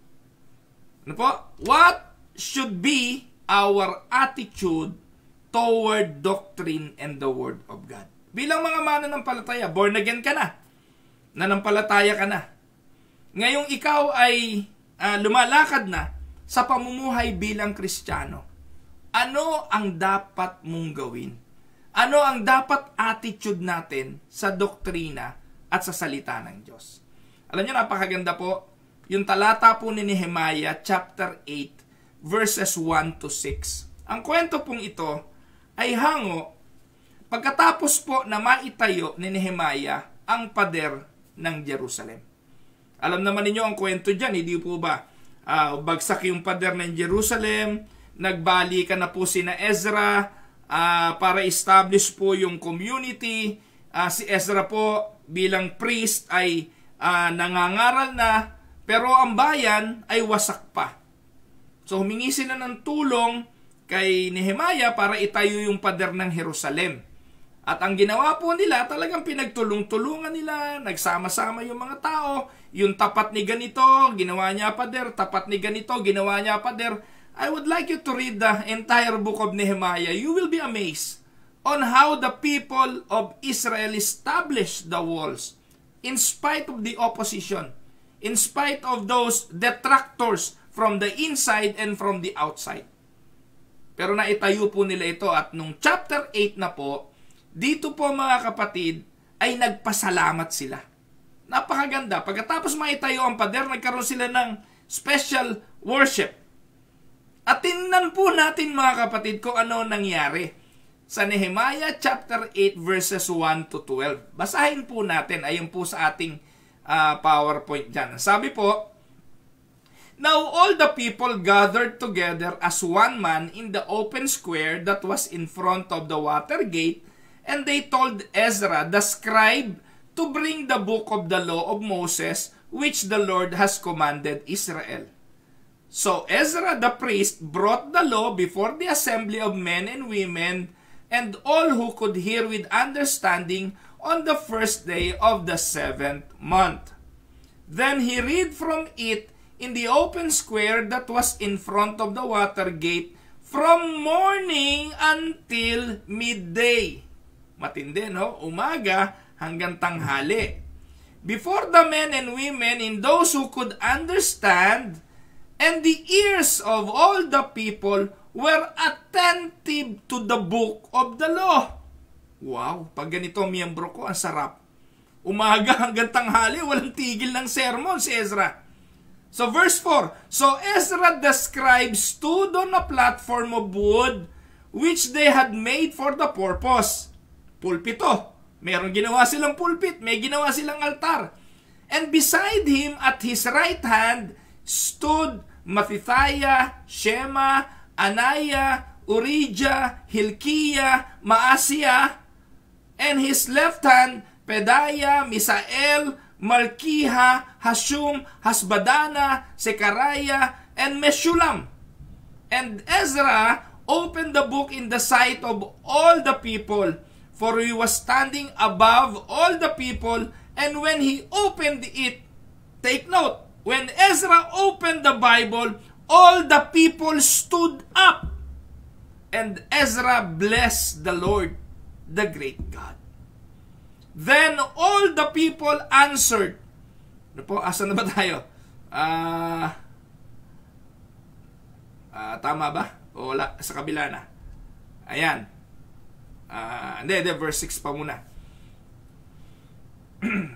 Ano po? What should be our attitude toward doctrine and the Word of God? Bilang mga mananampalataya, born again ka na. Nanampalataya ka na. Ngayong ikaw ay uh, lumalakad na sa pamumuhay bilang Kristiyano. Ano ang dapat mong gawin? Ano ang dapat attitude natin sa doktrina at sa salita ng Diyos? Alam niyo, napakaganda po yung talata po ni Nehemiah chapter 8 verses 1 to 6. Ang kwento pong ito ay hango pagkatapos po na maitayo ni Nehemiah ang pader ng Jerusalem. Alam naman ninyo ang kwento dyan, hindi po ba? Uh, bagsak yung pader ng Jerusalem, nagbalikan na po si na Ezra uh, para establish po yung community. Uh, si Ezra po bilang priest ay uh, nangangaral na pero ang bayan ay wasak pa. So humingi sila ng tulong kay Nehemiah para itayo yung pader ng Jerusalem. At ang ginawa po nila, talagang pinagtulong-tulungan nila, nagsama-sama yung mga tao, yung tapat ni ganito, ginawa niya pader, tapat ni ganito, ginawa niya pader. I would like you to read the entire book of Nehemiah. You will be amazed on how the people of Israel established the walls in spite of the opposition in spite of those detractors from the inside and from the outside. Pero naitayo po nila ito at nung chapter 8 na po, dito po mga kapatid ay nagpasalamat sila. Napakaganda. Pagkatapos maitayo ang pader, nagkaroon sila ng special worship. At tingnan po natin mga kapatid kung ano nangyari sa Nehemiah chapter 8 verses 1 to 12. Basahin po natin Ayun po sa ating uh, PowerPoint dyan. Sabi po, Now all the people gathered together as one man in the open square that was in front of the water gate, and they told Ezra the scribe to bring the book of the law of Moses which the Lord has commanded Israel. So Ezra the priest brought the law before the assembly of men and women and all who could hear with understanding on the first day of the seventh month. Then he read from it in the open square that was in front of the water gate from morning until midday. Matindi, no? Umaga hanggang tanghali. Before the men and women and those who could understand, and the ears of all the people were attentive to the book of the law. Wow, pag ganito miyembro ko, ang sarap. Umaga hanggang tanghali, walang tigil ng sermon si Ezra. So verse 4, So Ezra the stood on a platform of wood which they had made for the purpose. Pulpito. Oh. Meron ginawa silang pulpit, may ginawa silang altar. And beside him at his right hand stood Mathithiah, Shema, Anaya, Urijah, Hilkiah, Maasiah, and his left hand Pedaya, Misael, Malkiha, Hashum, Hasbadana, Sekariah, and Meshulam. And Ezra opened the book in the sight of all the people, for he was standing above all the people, and when he opened it, take note, when Ezra opened the Bible, all the people stood up, and Ezra blessed the Lord the great God. Then all the people answered. Ano po, asan na ba tayo? Ah, uh, uh, tama ba? O wala, sa kabila na. Ayan. Uh, hindi, hindi, verse 6 pa muna.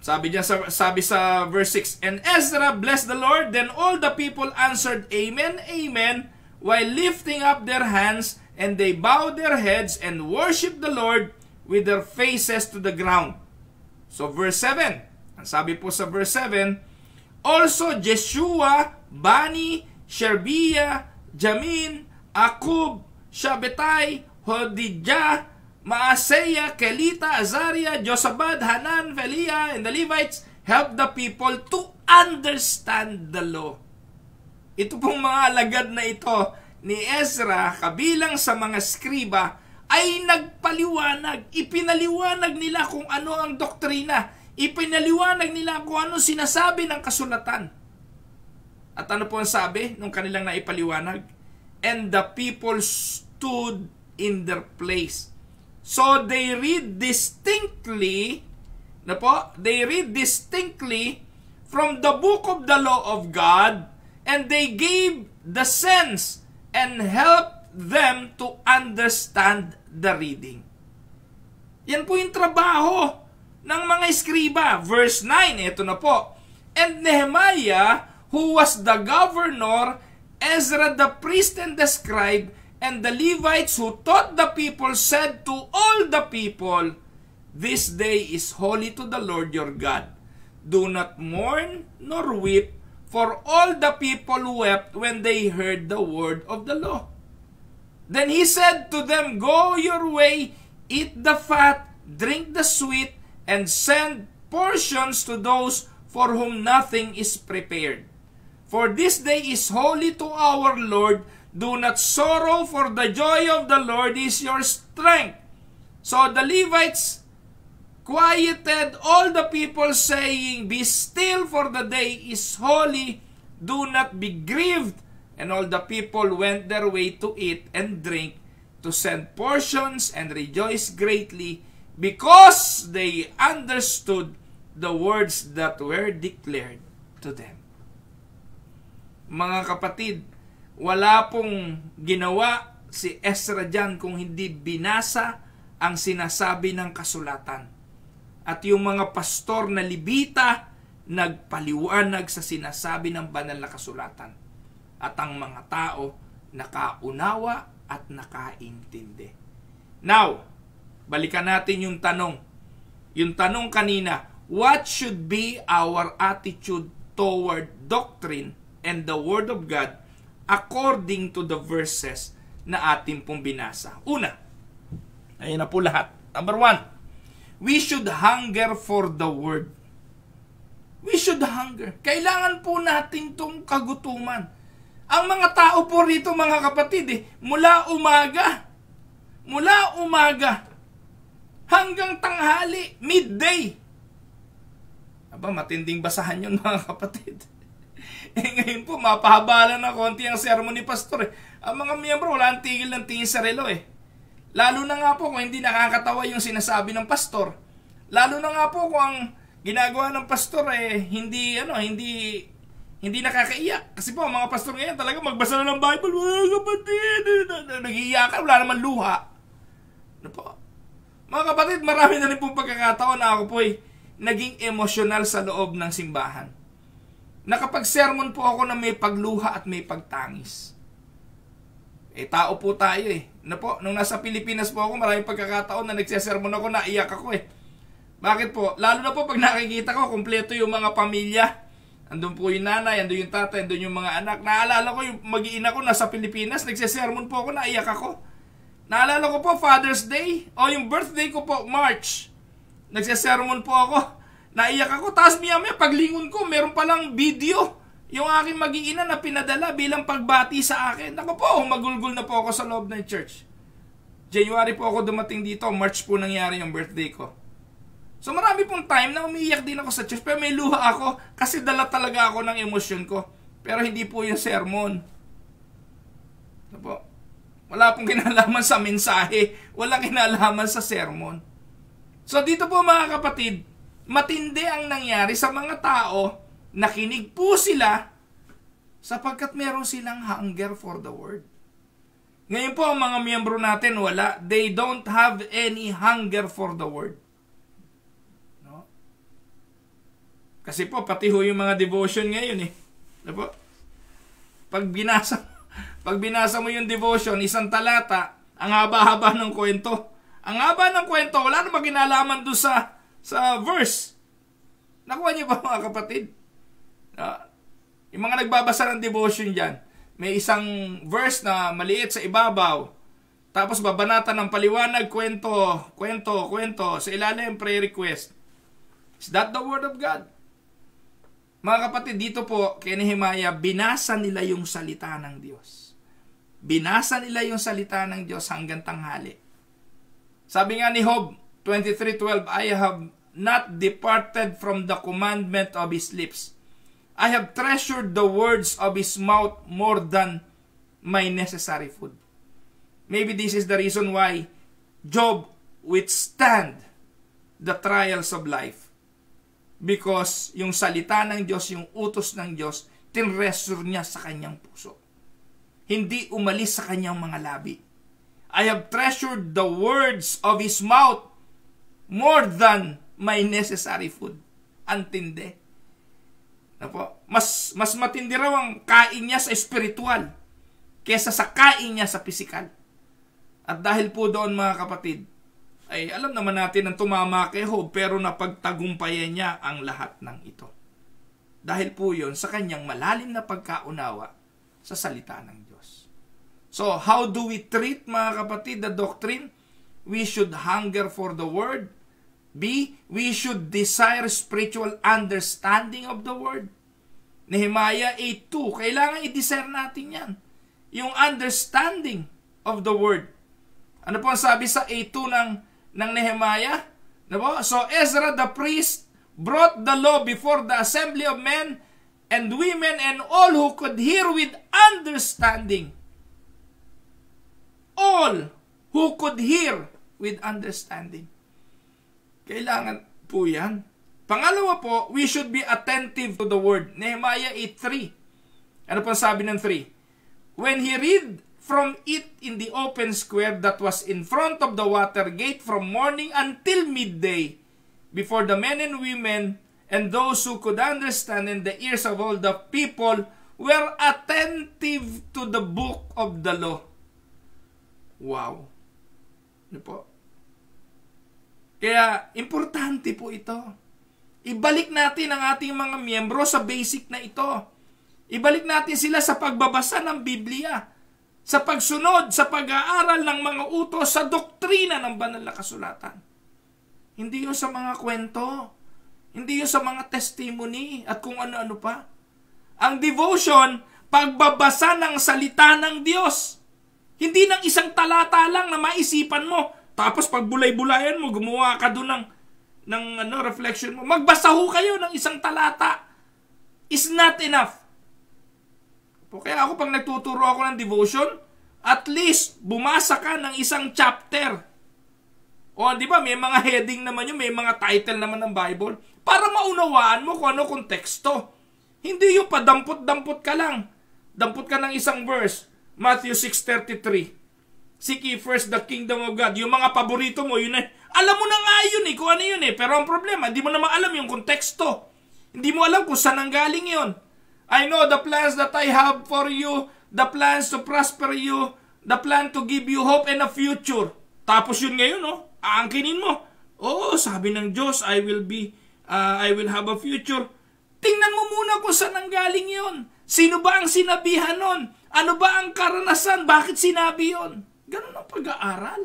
sabi niya sa, sabi sa verse 6, And Ezra blessed the Lord, then all the people answered, Amen, Amen, while lifting up their hands and they bowed their heads and worshiped the Lord with their faces to the ground. So verse 7, ang sabi po sa verse 7, Also Jeshua, Bani, Sherbia, Jamin, Akub, Shabetai, Hodijah, Maaseya, Kelita, Azaria, Josabad, Hanan, Velia, and the Levites helped the people to understand the law. Ito pong mga alagad na ito ni Ezra kabilang sa mga skriba ay nagpaliwanag, ipinaliwanag nila kung ano ang doktrina, ipinaliwanag nila kung ano sinasabi ng kasulatan. At ano po ang sabi nung kanilang naipaliwanag? And the people stood in their place. So they read distinctly, na po, they read distinctly from the book of the law of God, and they gave the sense and help them to understand the reading. Yan po yung trabaho ng mga eskriba. Verse 9, ito na po. And Nehemiah, who was the governor, Ezra the priest and the scribe, and the Levites who taught the people said to all the people, This day is holy to the Lord your God. Do not mourn nor weep For all the people wept when they heard the word of the law. Then he said to them, Go your way, eat the fat, drink the sweet, and send portions to those for whom nothing is prepared. For this day is holy to our Lord. Do not sorrow, for the joy of the Lord is your strength. So the Levites quieted all the people, saying, Be still, for the day is holy. Do not be grieved. And all the people went their way to eat and drink, to send portions, and rejoice greatly, because they understood the words that were declared to them. Mga kapatid, wala pong ginawa si Ezra dyan kung hindi binasa ang sinasabi ng kasulatan at yung mga pastor na libita nagpaliwanag sa sinasabi ng banal na kasulatan at ang mga tao nakaunawa at nakaintindi. Now, balikan natin yung tanong. Yung tanong kanina, what should be our attitude toward doctrine and the Word of God according to the verses na ating pong binasa? Una, ayun na po lahat. Number one, we should hunger for the Word. We should hunger. Kailangan po natin itong kagutuman. Ang mga tao po rito mga kapatid, eh, mula umaga, mula umaga, hanggang tanghali, midday. Aba, matinding basahan yun mga kapatid. eh ngayon po, mapahabala na konti ang sermon ni Pastor. Eh. Ang mga miyembro, wala ang tigil ng tingin sa relo eh. Lalo na nga po kung hindi nakakatawa yung sinasabi ng pastor. Lalo na nga po kung ang ginagawa ng pastor eh hindi ano, hindi hindi nakakaiyak. Kasi po, mga pastor ngayon talaga magbasa na ng Bible, mga kapatid, eh, nagiiyakan, wala naman luha. Ano po? Mga kapatid, marami na rin pong pagkakataon na ako po ay naging emosyonal sa loob ng simbahan. Nakapag-sermon po ako na may pagluha at may pagtangis. Eh, tao po tayo eh na po, nung nasa Pilipinas po ako, maraming pagkakataon na nagsesermon ako, naiyak ako eh. Bakit po? Lalo na po pag nakikita ko, kumpleto yung mga pamilya. Andun po yung nanay, andun yung tatay, andun yung mga anak. Naalala ko yung mag-iina ko nasa Pilipinas, nagsesermon po ako, naiyak ako. Naalala ko po Father's Day, o yung birthday ko po, March. Nagsesermon po ako, naiyak ako. Tapos miya-miya, paglingon ko, meron palang video yung aking magiina na pinadala bilang pagbati sa akin. Ako po, magulgul na po ako sa loob ng church. January po ako dumating dito, March po nangyari yung birthday ko. So marami pong time na umiiyak din ako sa church, pero may luha ako kasi dala talaga ako ng emosyon ko. Pero hindi po yung sermon. So ano po, wala pong kinalaman sa mensahe, wala kinalaman sa sermon. So dito po mga kapatid, matindi ang nangyari sa mga tao Nakinig po sila sapagkat meron silang hunger for the word. Ngayon po, ang mga miyembro natin, wala. They don't have any hunger for the word. No? Kasi po, pati ho yung mga devotion ngayon eh. Ano po? Pag binasa, pag binasa mo yung devotion, isang talata, ang haba-haba ng kwento. Ang haba ng kwento, wala namang ginalaman doon sa, sa verse. Nakuha niyo ba mga kapatid? Uh, yung mga nagbabasa ng devotion dyan, may isang verse na maliit sa ibabaw. Tapos babanata ng paliwanag, kwento, kwento, kwento. Sa ilalim, prayer request. Is that the Word of God? Mga kapatid, dito po, kay Nehemiah, binasa nila yung salita ng Diyos. Binasa nila yung salita ng Diyos hanggang tanghali. Sabi nga ni Hob 23.12, I have not departed from the commandment of His lips I have treasured the words of his mouth more than my necessary food. Maybe this is the reason why Job withstand the trials of life. Because yung salita ng Diyos, yung utos ng Diyos, tinresure niya sa kanyang puso. Hindi umalis sa kanyang mga labi. I have treasured the words of his mouth more than my necessary food. Antinde. Napo, Mas, mas matindi raw ang kain niya sa espiritual kaysa sa kain niya sa pisikal. At dahil po doon mga kapatid, ay alam naman natin ang tumama kay Job pero napagtagumpayan niya ang lahat ng ito. Dahil po yon sa kanyang malalim na pagkaunawa sa salita ng Diyos. So, how do we treat mga kapatid the doctrine? We should hunger for the word B. We should desire spiritual understanding of the Word. Nehemiah 8.2. Kailangan i-desire natin yan. Yung understanding of the Word. Ano po ang sabi sa 8.2 ng, ng Nehemiah? Diba? So Ezra the priest brought the law before the assembly of men and women and all who could hear with understanding. All who could hear with understanding. Kailangan po yan. Pangalawa po, we should be attentive to the word. Nehemiah 8.3. Ano pang sabi ng 3? When he read from it in the open square that was in front of the water gate from morning until midday, before the men and women and those who could understand and the ears of all the people were attentive to the book of the law. Wow. Ano po? Kaya importante po ito. Ibalik natin ang ating mga miyembro sa basic na ito. Ibalik natin sila sa pagbabasa ng Biblia, sa pagsunod, sa pag-aaral ng mga utos, sa doktrina ng banal na kasulatan. Hindi yun sa mga kwento, hindi yun sa mga testimony at kung ano-ano pa. Ang devotion, pagbabasa ng salita ng Diyos. Hindi ng isang talata lang na maisipan mo, tapos pag bulay-bulayan mo, gumawa ka doon ng, ng ano, reflection mo. Magbasa ho kayo ng isang talata. Is not enough. Po, kaya ako pag nagtuturo ako ng devotion, at least bumasa ka ng isang chapter. O, di ba? May mga heading naman yun, may mga title naman ng Bible. Para maunawaan mo kung ano konteksto. Hindi yung padampot-dampot ka lang. Dampot ka ng isang verse. Matthew 6.33 Seek ye first the kingdom of God. Yung mga paborito mo, yun eh. Alam mo na nga yun eh, kung ano yun eh. Pero ang problema, hindi mo naman alam yung konteksto. Hindi mo alam kung saan ang galing yun. I know the plans that I have for you, the plans to prosper you, the plan to give you hope and a future. Tapos yun ngayon, no? Oh, aangkinin mo. Oo, oh, sabi ng Diyos, I will be, uh, I will have a future. Tingnan mo muna kung saan ang galing yun. Sino ba ang sinabihan nun? Ano ba ang karanasan? Bakit sinabi yun? Ganun ang pag-aaral.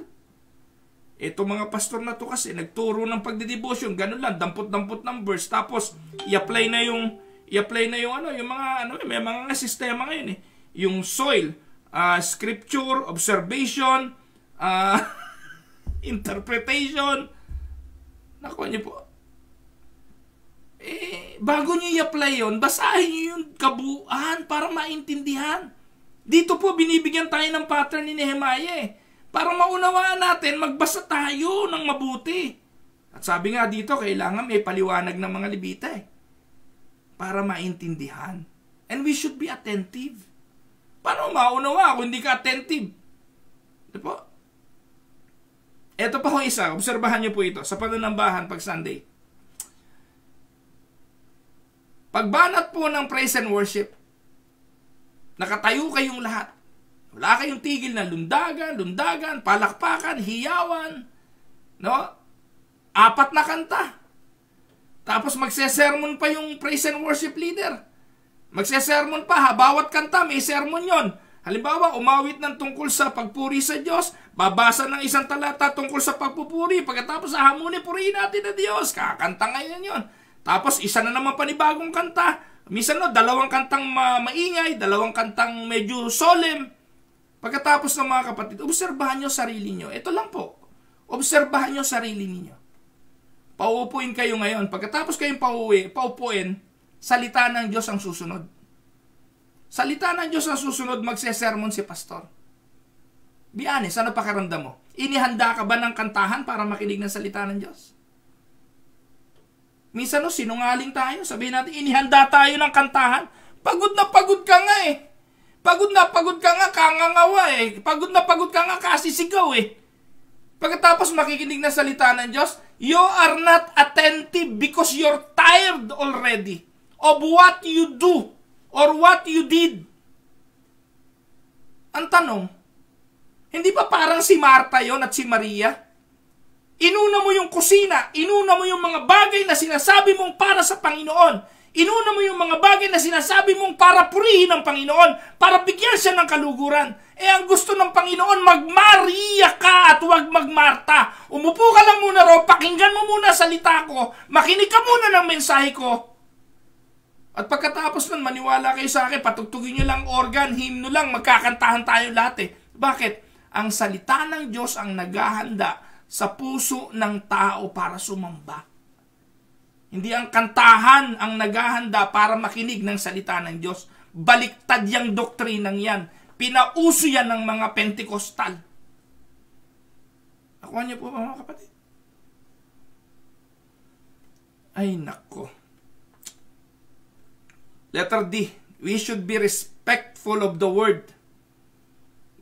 Ito mga pastor na to kasi nagturo ng pagdedevotion, ganun lang, dampot-dampot ng verse tapos i-apply na yung i-apply na yung ano, yung mga ano, may mga sistema ngayon eh. Yung soil, uh, scripture, observation, uh, interpretation. Nako ano niyo po. Eh, bago niyo i-apply yon, basahin niyo yung kabuuan para maintindihan. Dito po binibigyan tayo ng pattern ni Nehemiah eh. Para maunawaan natin, magbasa tayo ng mabuti. At sabi nga dito, kailangan may paliwanag ng mga libita Para maintindihan. And we should be attentive. Paano maunawa kung hindi ka attentive? Ito po. Ito pa kung isa, obserbahan niyo po ito sa pananambahan pag Sunday. Pagbanat po ng praise and worship, Nakatayo kayong lahat. Wala kayong tigil na lundagan, lundagan, palakpakan, hiyawan. No? Apat na kanta. Tapos magsesermon pa yung praise and worship leader. Magsesermon pa ha. Bawat kanta may sermon yon. Halimbawa, umawit ng tungkol sa pagpuri sa Diyos, babasa ng isang talata tungkol sa pagpupuri, pagkatapos ahamunin, purihin natin na Diyos, kakanta ngayon yon. Tapos isa na naman panibagong kanta, Minsan no, dalawang kantang ma- maingay, dalawang kantang medyo solemn. Pagkatapos ng mga kapatid, obserbahan nyo sarili nyo. Ito lang po. Obserbahan nyo sarili niyo. Pauupuin kayo ngayon. Pagkatapos kayong pauwi, paupuin, salita ng Diyos ang susunod. Salita ng Diyos ang susunod, magsesermon si pastor. Be honest, ano pakaramdam mo? Inihanda ka ba ng kantahan para makinig ng salita ng Diyos? Minsan no, sinungaling tayo. Sabihin natin, inihanda tayo ng kantahan. Pagod na pagod ka nga eh. Pagod na pagod ka nga, kangangawa eh. Pagod na pagod ka nga, kasisigaw eh. Pagkatapos makikinig ng salita ng Diyos, you are not attentive because you're tired already of what you do or what you did. Ang tanong, hindi ba parang si Marta yon at si Maria? Inuna mo yung kusina, inuna mo yung mga bagay na sinasabi mong para sa Panginoon. Inuna mo yung mga bagay na sinasabi mong para purihin ang Panginoon, para bigyan siya ng kaluguran. Eh ang gusto ng Panginoon, magmariya ka at huwag magmarta. Umupo ka lang muna ro, pakinggan mo muna salita ko, makinig ka muna ng mensahe ko. At pagkatapos nun, maniwala kayo sa akin, patugtugin nyo lang organ, himno lang, magkakantahan tayo lahat eh. Bakit? Ang salita ng Diyos ang naghahanda sa puso ng tao para sumamba. Hindi ang kantahan ang naghahanda para makinig ng salita ng Diyos. Baliktad yung doktrinang yan. Pinauso yan ng mga Pentecostal. Nakuha niyo po mga kapatid? Ay nako. Letter D. We should be respectful of the word.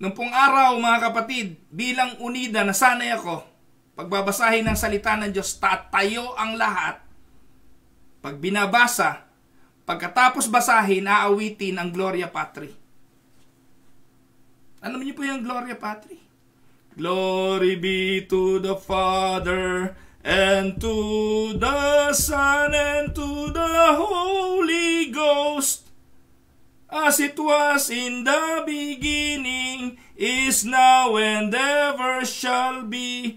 Nung pong araw mga kapatid, bilang unida, na nasanay ako pagbabasahin ng salita ng Diyos, tatayo ang lahat. Pag binabasa, pagkatapos basahin, aawitin ang Gloria Patri. Alam niyo po yung Gloria Patri? Glory be to the Father, and to the Son, and to the Holy Ghost, as it was in the beginning, is now, and ever shall be,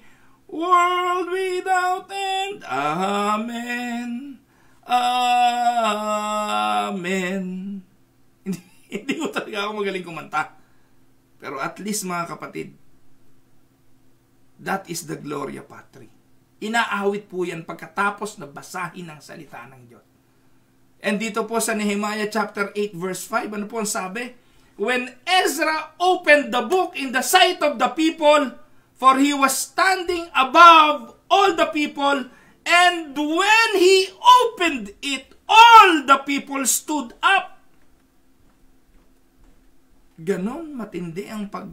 world without end. Amen. Amen. Hindi, hindi ko talaga ako magaling kumanta. Pero at least mga kapatid, that is the Gloria Patri. Inaawit po yan pagkatapos na basahin ang salita ng Diyos. And dito po sa Nehemiah chapter 8 verse 5, ano po ang sabi? When Ezra opened the book in the sight of the people, For he was standing above all the people, and when he opened it, all the people stood up. Ganon matindi ang pag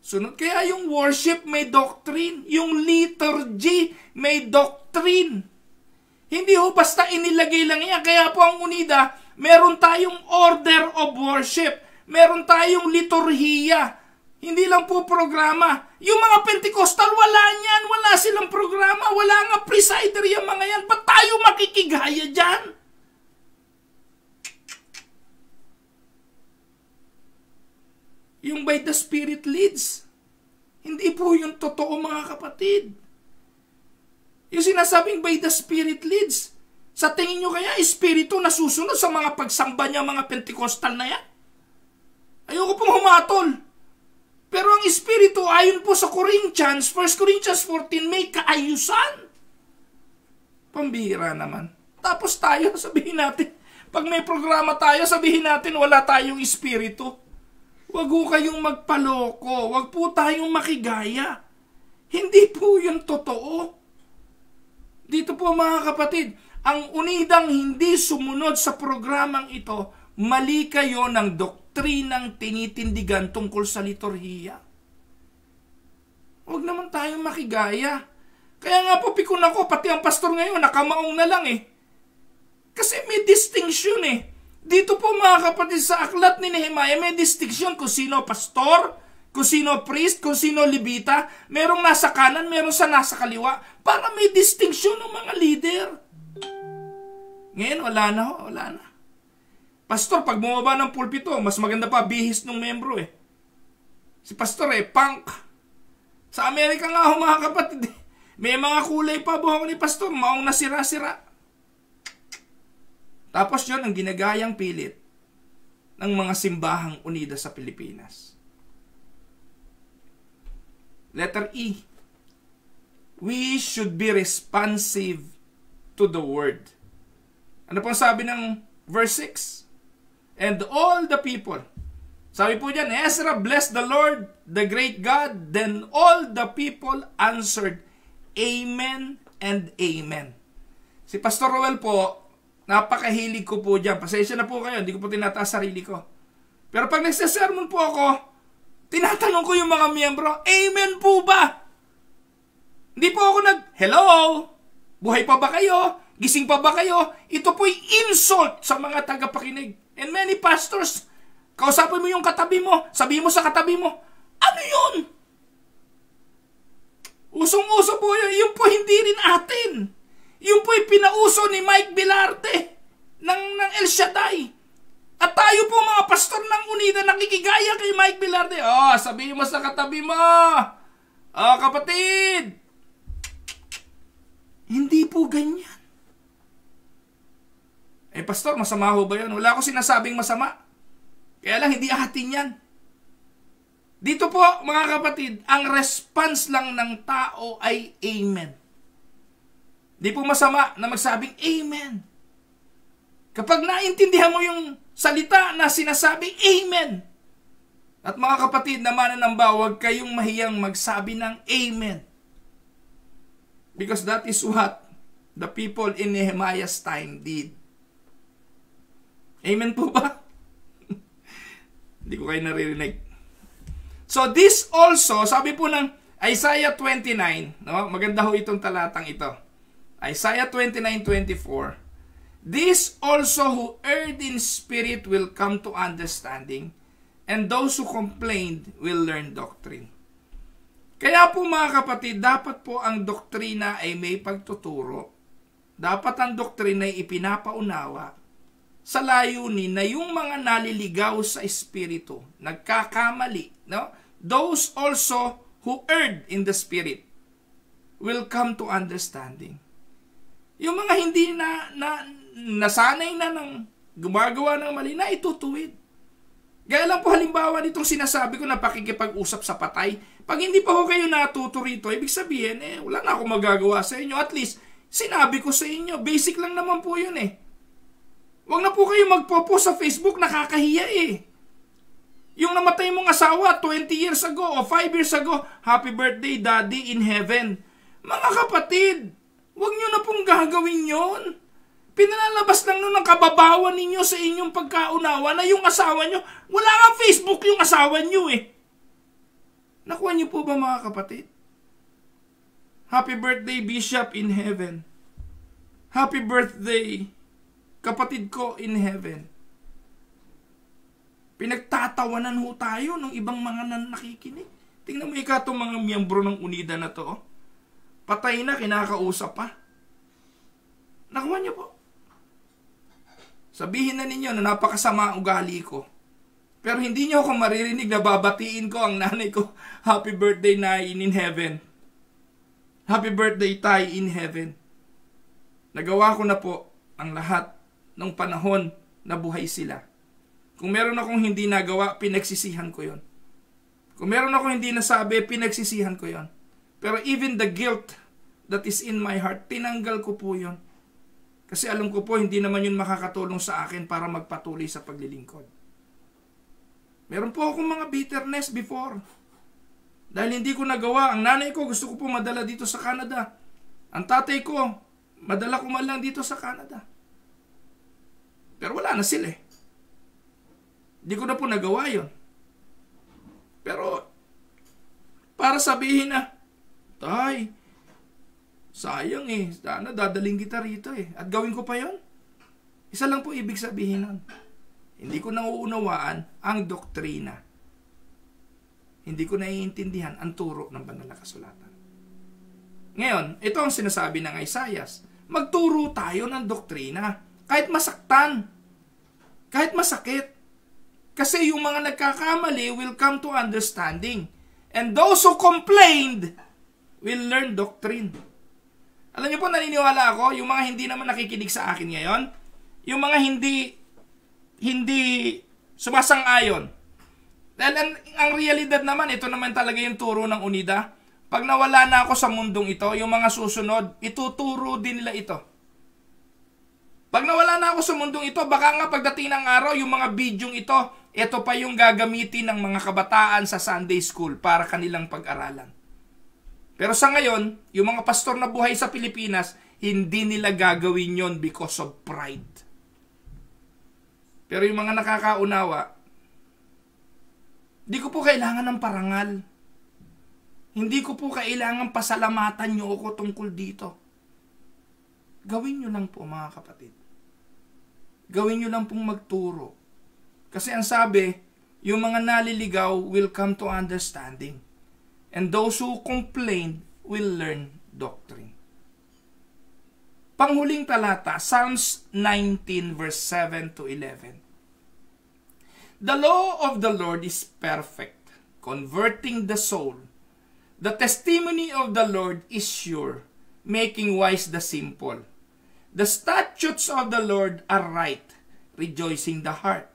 Sunod. Kaya yung worship may doctrine. Yung liturgy may doctrine. Hindi ho basta inilagay lang yan. Kaya po ang unida, meron tayong order of worship. Meron tayong liturhiya. Hindi lang po programa. Yung mga Pentecostal, wala niyan. Wala silang programa. Wala nga presider yung mga yan. Ba't tayo makikigaya dyan? Yung by the Spirit leads. Hindi po yung totoo mga kapatid. Yung sinasabing by the Spirit leads. Sa tingin nyo kaya, espiritu nasusunod sa mga pagsamba niya mga Pentecostal na yan? Ayoko pong humatol. Pero ang Espiritu, ayon po sa Corinthians, 1 Corinthians 14, may kaayusan. Pambihira naman. Tapos tayo, sabihin natin, pag may programa tayo, sabihin natin wala tayong Espiritu. Huwag ho kayong magpaloko. Huwag po tayong makigaya. Hindi po yun totoo. Dito po mga kapatid, ang unidang hindi sumunod sa programang ito, mali kayo ng doktrina doktrinang tinitindigan tungkol sa liturhiya. Huwag naman tayong makigaya. Kaya nga po pikon ako, pati ang pastor ngayon, nakamaong na lang eh. Kasi may distinction eh. Dito po mga kapatid sa aklat ni Nehemiah, may distinction kung sino pastor, kung sino priest, kung sino libita. Merong nasa kanan, merong sa nasa kaliwa. Para may distinction ng mga leader. Ngayon, wala na ho, wala na. Pastor, pag bumaba ng pulpito, mas maganda pa bihis ng membro eh. Si pastor eh, punk. Sa Amerika nga ho mga kapatid, eh. may mga kulay pa buhok ni pastor, maong nasira-sira. Tapos yon ang ginagayang pilit ng mga simbahang unida sa Pilipinas. Letter E. We should be responsive to the word. Ano pong sabi ng verse 6? and all the people. Sabi po dyan, Ezra blessed the Lord, the great God. Then all the people answered, Amen and Amen. Si Pastor Roel po, napakahilig ko po dyan. Pasensya na po kayo, hindi ko po tinataas sarili ko. Pero pag nagsasermon po ako, tinatanong ko yung mga miyembro, Amen po ba? Hindi po ako nag, Hello? Buhay pa ba kayo? Gising pa ba kayo? Ito po'y insult sa mga tagapakinig. And many pastors, kausapin mo yung katabi mo, sabi mo sa katabi mo, ano yun? Usong-uso po yun. Yun po hindi rin atin. Yun po'y pinauso ni Mike Bilarte ng, ng El Shaddai. At tayo po mga pastor ng Unida nakikigaya kay Mike Villarde. Oh, sabihin mo sa katabi mo. Oh, kapatid. Hindi po ganyan. Eh pastor, masama ho ba yan? Wala akong sinasabing masama. Kaya lang, hindi atin yan. Dito po, mga kapatid, ang response lang ng tao ay Amen. Hindi po masama na magsabing Amen. Kapag naintindihan mo yung salita na sinasabi, Amen. At mga kapatid naman ng huwag kayong mahiyang magsabi ng Amen. Because that is what the people in Nehemiah's time did. Amen po ba? Hindi ko kayo naririnig. So this also, sabi po ng Isaiah 29, no? maganda ho itong talatang ito. Isaiah 29:24. This also who erred in spirit will come to understanding, and those who complained will learn doctrine. Kaya po mga kapatid, dapat po ang doktrina ay may pagtuturo. Dapat ang doktrina ay ipinapaunawa sa layunin na yung mga naliligaw sa espiritu, nagkakamali, no? Those also who erred in the spirit will come to understanding. Yung mga hindi na, na nasanay na ng gumagawa ng mali na itutuwid. Gaya lang po halimbawa nitong sinasabi ko na pakikipag-usap sa patay. Pag hindi pa ho kayo natuto rito, ibig sabihin, eh, wala na akong magagawa sa inyo. At least, sinabi ko sa inyo. Basic lang naman po yun eh. Huwag na po kayo magpo-post sa Facebook, nakakahiya eh. Yung namatay mong asawa 20 years ago o 5 years ago, happy birthday daddy in heaven. Mga kapatid, huwag nyo na pong gagawin yon. Pinalalabas lang nun ng kababawan ninyo sa inyong pagkaunawa na yung asawa nyo, wala kang Facebook yung asawa nyo eh. Nakuha niyo po ba mga kapatid? Happy birthday Bishop in heaven. Happy birthday kapatid ko in heaven, pinagtatawanan ho tayo ng ibang mga nan nakikinig. Tingnan mo ika itong mga miyembro ng unida na to. Oh. Patay na, kinakausap pa. Nakuha niyo po. Sabihin na ninyo na napakasama ang ugali ko. Pero hindi niyo ako maririnig na babatiin ko ang nanay ko. Happy birthday, Nay in heaven. Happy birthday, Tay in heaven. Nagawa ko na po ang lahat ng panahon na buhay sila. Kung meron akong hindi nagawa, pinagsisihan ko yon. Kung meron akong hindi nasabi, pinagsisihan ko yon. Pero even the guilt that is in my heart, tinanggal ko po yon. Kasi alam ko po, hindi naman yun makakatulong sa akin para magpatuloy sa paglilingkod. Meron po akong mga bitterness before. Dahil hindi ko nagawa. Ang nanay ko, gusto ko po madala dito sa Canada. Ang tatay ko, madala ko man lang dito sa Canada. Pero wala na sila eh. Hindi ko na po nagawa yon. Pero, para sabihin na, Tay, sayang eh. Sana dadaling kita rito eh. At gawin ko pa yon. Isa lang po ibig sabihin nun. Hindi ko nauunawaan ang doktrina. Hindi ko naiintindihan ang turo ng banal na kasulatan. Ngayon, ito ang sinasabi ng Isaiah. Magturo tayo ng doktrina. Kahit masaktan. Kahit masakit. Kasi yung mga nagkakamali will come to understanding. And those who complained will learn doctrine. Alam niyo po, naniniwala ako, yung mga hindi naman nakikinig sa akin ngayon, yung mga hindi hindi sumasang-ayon. Dahil ang, ang realidad naman, ito naman talaga yung turo ng UNIDA. Pag nawala na ako sa mundong ito, yung mga susunod, ituturo din nila ito. Pag nawala na ako sa mundong ito, baka nga pagdating ng araw, yung mga bidyong ito, ito pa yung gagamitin ng mga kabataan sa Sunday School para kanilang pag-aralan. Pero sa ngayon, yung mga pastor na buhay sa Pilipinas, hindi nila gagawin yon because of pride. Pero yung mga nakakaunawa, hindi ko po kailangan ng parangal. Hindi ko po kailangan pasalamatan nyo ako tungkol dito. Gawin nyo lang po mga kapatid gawin nyo lang pong magturo. Kasi ang sabi, yung mga naliligaw will come to understanding. And those who complain will learn doctrine. Panghuling talata, Psalms 19 verse 7 to 11. The law of the Lord is perfect, converting the soul. The testimony of the Lord is sure, making wise the simple. The statutes of the Lord are right, rejoicing the heart.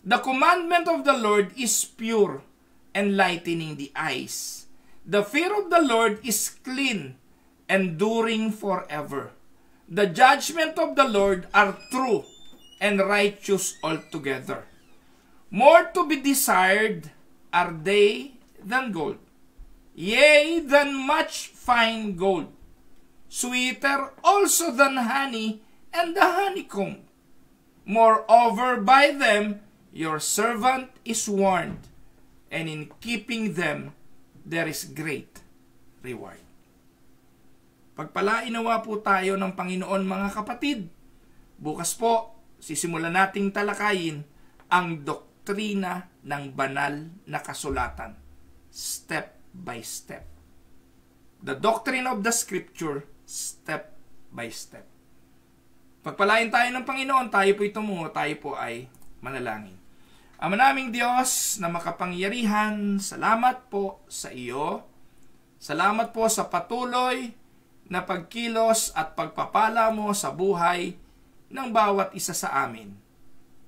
The commandment of the Lord is pure, enlightening the eyes. The fear of the Lord is clean, enduring forever. The judgment of the Lord are true and righteous altogether. More to be desired are they than gold, yea, than much fine gold, sweeter also than honey and the honeycomb. Moreover, by them your servant is warned, and in keeping them there is great reward. Pagpalainawa po tayo ng Panginoon mga kapatid. Bukas po, sisimulan nating talakayin ang doktrina ng banal na kasulatan. Step by step. The doctrine of the scripture step by step. Pagpalain tayo ng Panginoon, tayo po'y tumungo, tayo po ay manalangin. Ama naming Diyos na makapangyarihan, salamat po sa iyo. Salamat po sa patuloy na pagkilos at pagpapala mo sa buhay ng bawat isa sa amin,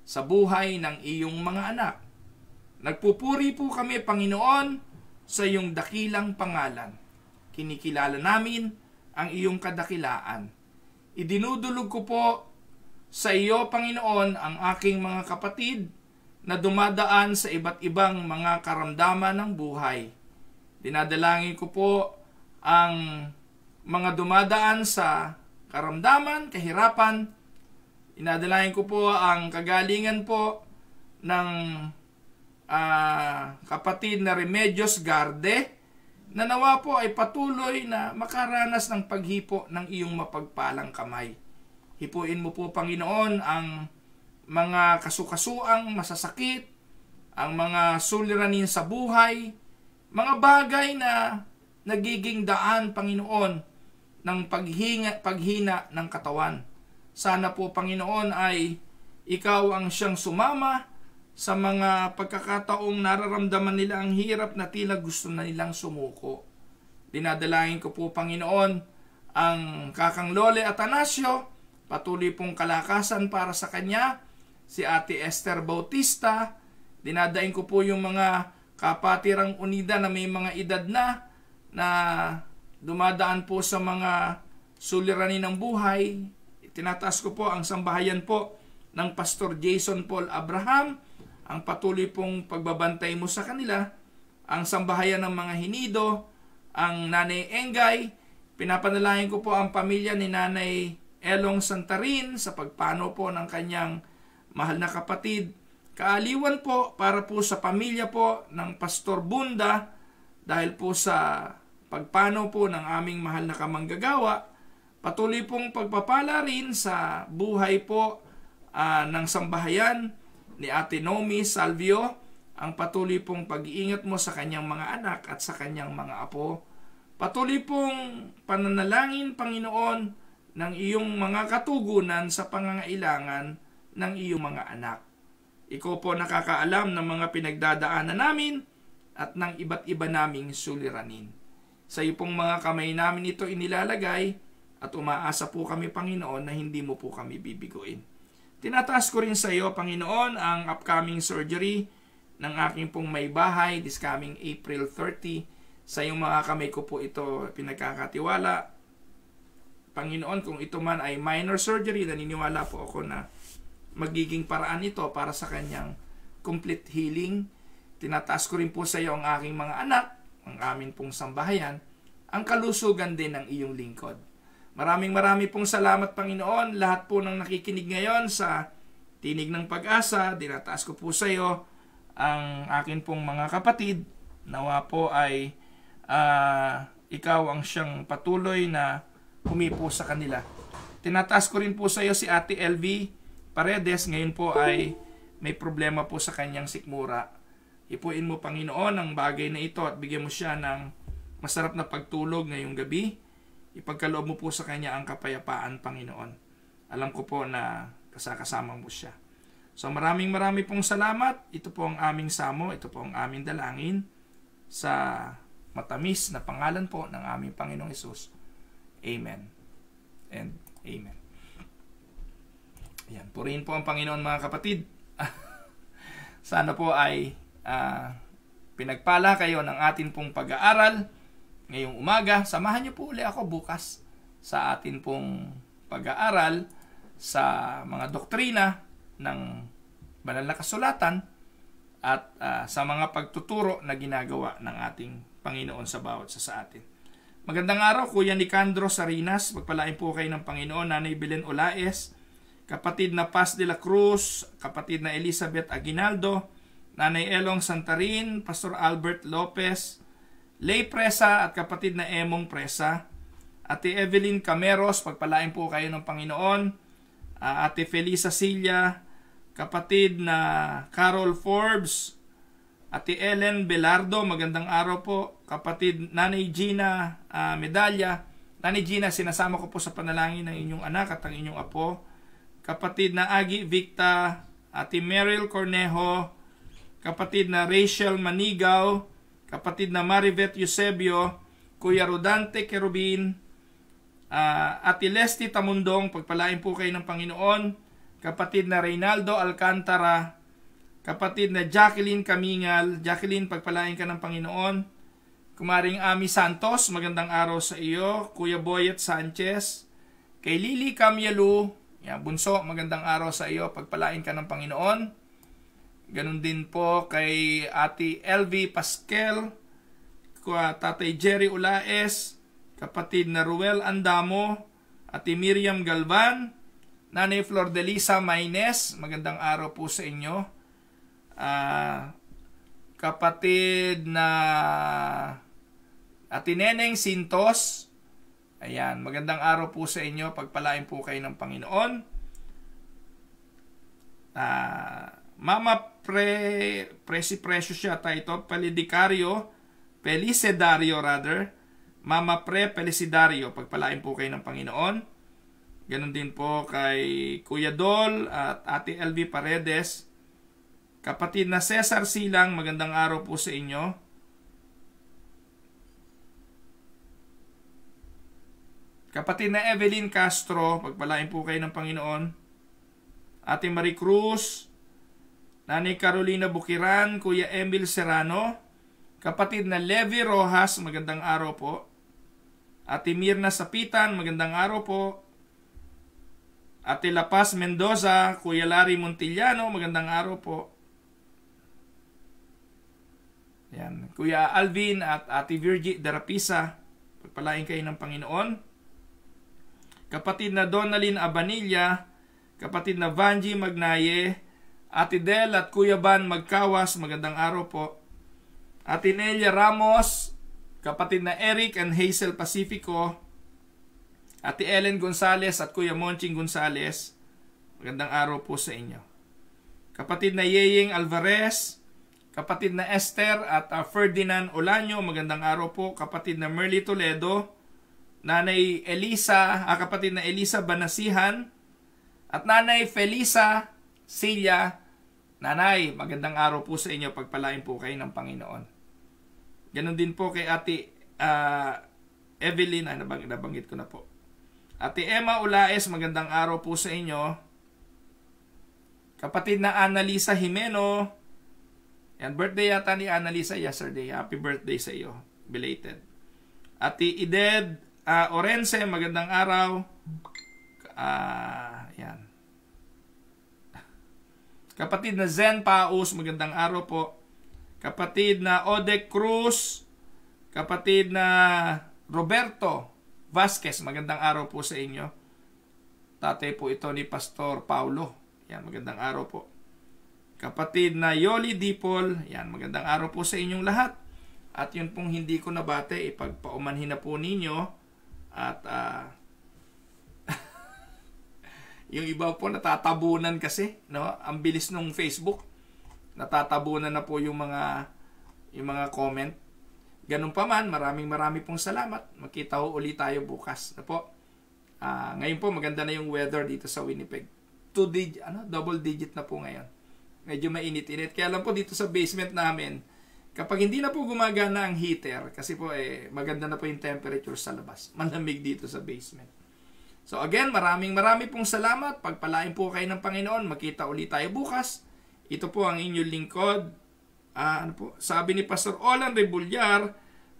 sa buhay ng iyong mga anak. Nagpupuri po kami, Panginoon, sa iyong dakilang pangalan. Kinikilala namin ang iyong kadakilaan. Idinudulog ko po sa iyo, Panginoon, ang aking mga kapatid na dumadaan sa iba't ibang mga karamdaman ng buhay. Dinadalangin ko po ang mga dumadaan sa karamdaman, kahirapan. Inadalangin ko po ang kagalingan po ng uh, kapatid na Remedios Garde na nawa po ay patuloy na makaranas ng paghipo ng iyong mapagpalang kamay. Hipuin mo po, Panginoon, ang mga kasukasuang masasakit, ang mga suliranin sa buhay, mga bagay na nagiging daan, Panginoon, ng paghinga, paghina ng katawan. Sana po, Panginoon, ay ikaw ang siyang sumama sa mga pagkakataong nararamdaman nila ang hirap na tila gusto na nilang sumuko. Dinadalangin ko po, Panginoon, ang kakang Lole Atanasio, patuloy pong kalakasan para sa kanya, si Ate Esther Bautista, dinadain ko po yung mga kapatirang unida na may mga edad na, na dumadaan po sa mga suliranin ng buhay. Tinataas ko po ang sambahayan po ng Pastor Jason Paul Abraham, ang patuloy pong pagbabantay mo sa kanila, ang sambahayan ng mga hinido, ang Nanay Engay, pinapanalangin ko po ang pamilya ni Nanay Elong Santarin sa pagpano po ng kanyang mahal na kapatid. Kaaliwan po para po sa pamilya po ng Pastor Bunda dahil po sa pagpano po ng aming mahal na kamanggagawa. Patuloy pong pagpapala rin sa buhay po uh, ng sambahayan ni Ate Nomi Salvio ang patuloy pong pag-iingat mo sa kanyang mga anak at sa kanyang mga apo. Patuloy pong pananalangin, Panginoon, ng iyong mga katugunan sa pangangailangan ng iyong mga anak. Ikaw po nakakaalam ng mga pinagdadaanan namin at ng iba't iba naming suliranin. Sa iyo pong mga kamay namin ito inilalagay at umaasa po kami, Panginoon, na hindi mo po kami bibiguin. Tinataas ko rin sa iyo, Panginoon, ang upcoming surgery ng aking pong may bahay this coming April 30. Sa iyong mga kamay ko po ito pinagkakatiwala. Panginoon, kung ito man ay minor surgery, naniniwala po ako na magiging paraan ito para sa kanyang complete healing. Tinataas ko rin po sa iyo ang aking mga anak, ang amin pong sambahayan, ang kalusugan din ng iyong lingkod. Maraming marami pong salamat Panginoon lahat po ng nakikinig ngayon sa Tinig ng Pag-asa. Dinataas ko po sa iyo ang akin pong mga kapatid. Nawa po ay uh, ikaw ang siyang patuloy na humipo sa kanila. Tinataas ko rin po sa iyo si Ate LV Paredes. Ngayon po ay may problema po sa kanyang sikmura. Ipuin mo Panginoon ang bagay na ito at bigyan mo siya ng masarap na pagtulog ngayong gabi Ipagkaloob mo po sa Kanya ang kapayapaan, Panginoon. Alam ko po na kasakasama mo siya. So maraming maraming pong salamat. Ito po ang aming samo, ito po ang aming dalangin sa matamis na pangalan po ng aming Panginoong Isus. Amen. And Amen. Ayan, purihin po ang Panginoon mga kapatid. Sana po ay uh, pinagpala kayo ng atin pong pag-aaral ngayong umaga. Samahan niyo po ulit ako bukas sa atin pong pag-aaral sa mga doktrina ng banal na kasulatan at uh, sa mga pagtuturo na ginagawa ng ating Panginoon sa bawat sa sa atin. Magandang araw, Kuya Nicandro Sarinas. Magpalain po kayo ng Panginoon, Nanay Belen Olaes, kapatid na Paz de la Cruz, kapatid na Elizabeth Aguinaldo, Nanay Elong Santarin, Pastor Albert Lopez, Lay Presa at kapatid na Emong Presa. Ate Evelyn Cameros, pagpalain po kayo ng Panginoon. Uh, Ate Felisa Silla, kapatid na Carol Forbes. Ate Ellen Belardo, magandang araw po. Kapatid Nanay Gina uh, ah, Medalya. Nanay Gina, sinasama ko po sa panalangin ng inyong anak at ang inyong apo. Kapatid na Agi Victa, Ate Meryl Cornejo, kapatid na Rachel Manigaw, kapatid na Marivet Eusebio, Kuya Rodante Kerubin, uh, ah, Ati Lesti Tamundong, pagpalain po kayo ng Panginoon, kapatid na Reynaldo Alcantara, kapatid na Jacqueline Kamingal, Jacqueline, pagpalain ka ng Panginoon, Kumaring Ami Santos, magandang araw sa iyo, Kuya Boyet Sanchez, kay Lily Camyalu, ya, bunso, magandang araw sa iyo, pagpalain ka ng Panginoon, Ganun din po kay Ate LV Pascal, Tatay Jerry Ulaes, kapatid na Ruel Andamo, Ate Miriam Galvan, Nanay Flor Delisa Maines, magandang araw po sa inyo. Uh, kapatid na Ate Neneng Sintos, ayan, magandang araw po sa inyo, pagpalain po kayo ng Panginoon. Uh, Mama pre, presi presyo siya tayo pelidicario, pelicidario rather, mama pre pelicidario, pagpalain po kayo ng Panginoon. ganun din po kay Kuya Dol at Ate LV Paredes. Kapatid na Cesar Silang, magandang araw po sa inyo. Kapatid na Evelyn Castro, pagpalain po kayo ng Panginoon. Ate Marie Cruz, Nanay Carolina Bukiran, Kuya Emil Serrano, kapatid na Levi Rojas, magandang araw po. Ate Mirna Sapitan, magandang araw po. Ate Lapas Mendoza, Kuya Larry Montillano, magandang araw po. Yan. Kuya Alvin at Ate Virgie Darapisa, pagpalain kayo ng Panginoon. Kapatid na Donalyn Abanilla, kapatid na Vanji Magnaye, Ate Del at Kuya Ban Magkawas, magandang araw po. Ate Nelia Ramos, kapatid na Eric and Hazel Pacifico. Ate Ellen Gonzales at Kuya Monching Gonzales, magandang araw po sa inyo. Kapatid na Yeyeng Alvarez, kapatid na Esther at uh, Ferdinand Olanyo, magandang araw po. Kapatid na Merly Toledo, Nanay Elisa, ah, kapatid na Elisa Banasihan, at Nanay Felisa Silya, Nanay, magandang araw po sa inyo. Pagpalain po kayo ng Panginoon. Ganon din po kay Ate uh, Evelyn, ay nabang, nabanggit ko na po. Ate Emma Ulaes, magandang araw po sa inyo. Kapatid na Annalisa Jimeno, yan, birthday yata ni Annalisa yesterday. Happy birthday sa iyo. Belated. Ate Ided uh, ah, Orense, magandang araw. Uh, yan. Kapatid na Zen Paus, magandang araw po. Kapatid na Ode Cruz. Kapatid na Roberto Vasquez, magandang araw po sa inyo. Tatay po ito ni Pastor Paulo. Yan, magandang araw po. Kapatid na Yoli Dipol, yan, magandang araw po sa inyong lahat. At yun pong hindi ko nabate, ipagpaumanhin na po ninyo. At uh, yung iba po natatabunan kasi, no? Ang bilis ng Facebook. Natatabunan na po yung mga yung mga comment. Ganun pa man, maraming marami pong salamat. Makita ho ulit tayo bukas. Na ano po. Uh, ngayon po maganda na yung weather dito sa Winnipeg. Two digit, ano, double digit na po ngayon. Medyo mainit-init. Kaya lang po dito sa basement namin, kapag hindi na po gumagana ang heater, kasi po eh, maganda na po yung temperature sa labas. Malamig dito sa basement. So again, maraming marami pong salamat. Pagpalain po kayo ng Panginoon. Makita ulit tayo bukas. Ito po ang inyong lingkod. Uh, ano po? Sabi ni Pastor Olan Rebulyar,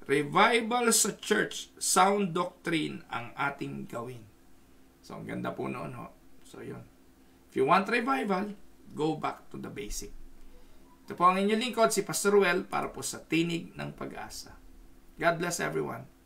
Revival sa Church, Sound Doctrine ang ating gawin. So ang ganda po noon ho. So yun. If you want revival, go back to the basic. Ito po ang inyong lingkod, si Pastor Well, para po sa Tinig ng Pag-asa. God bless everyone.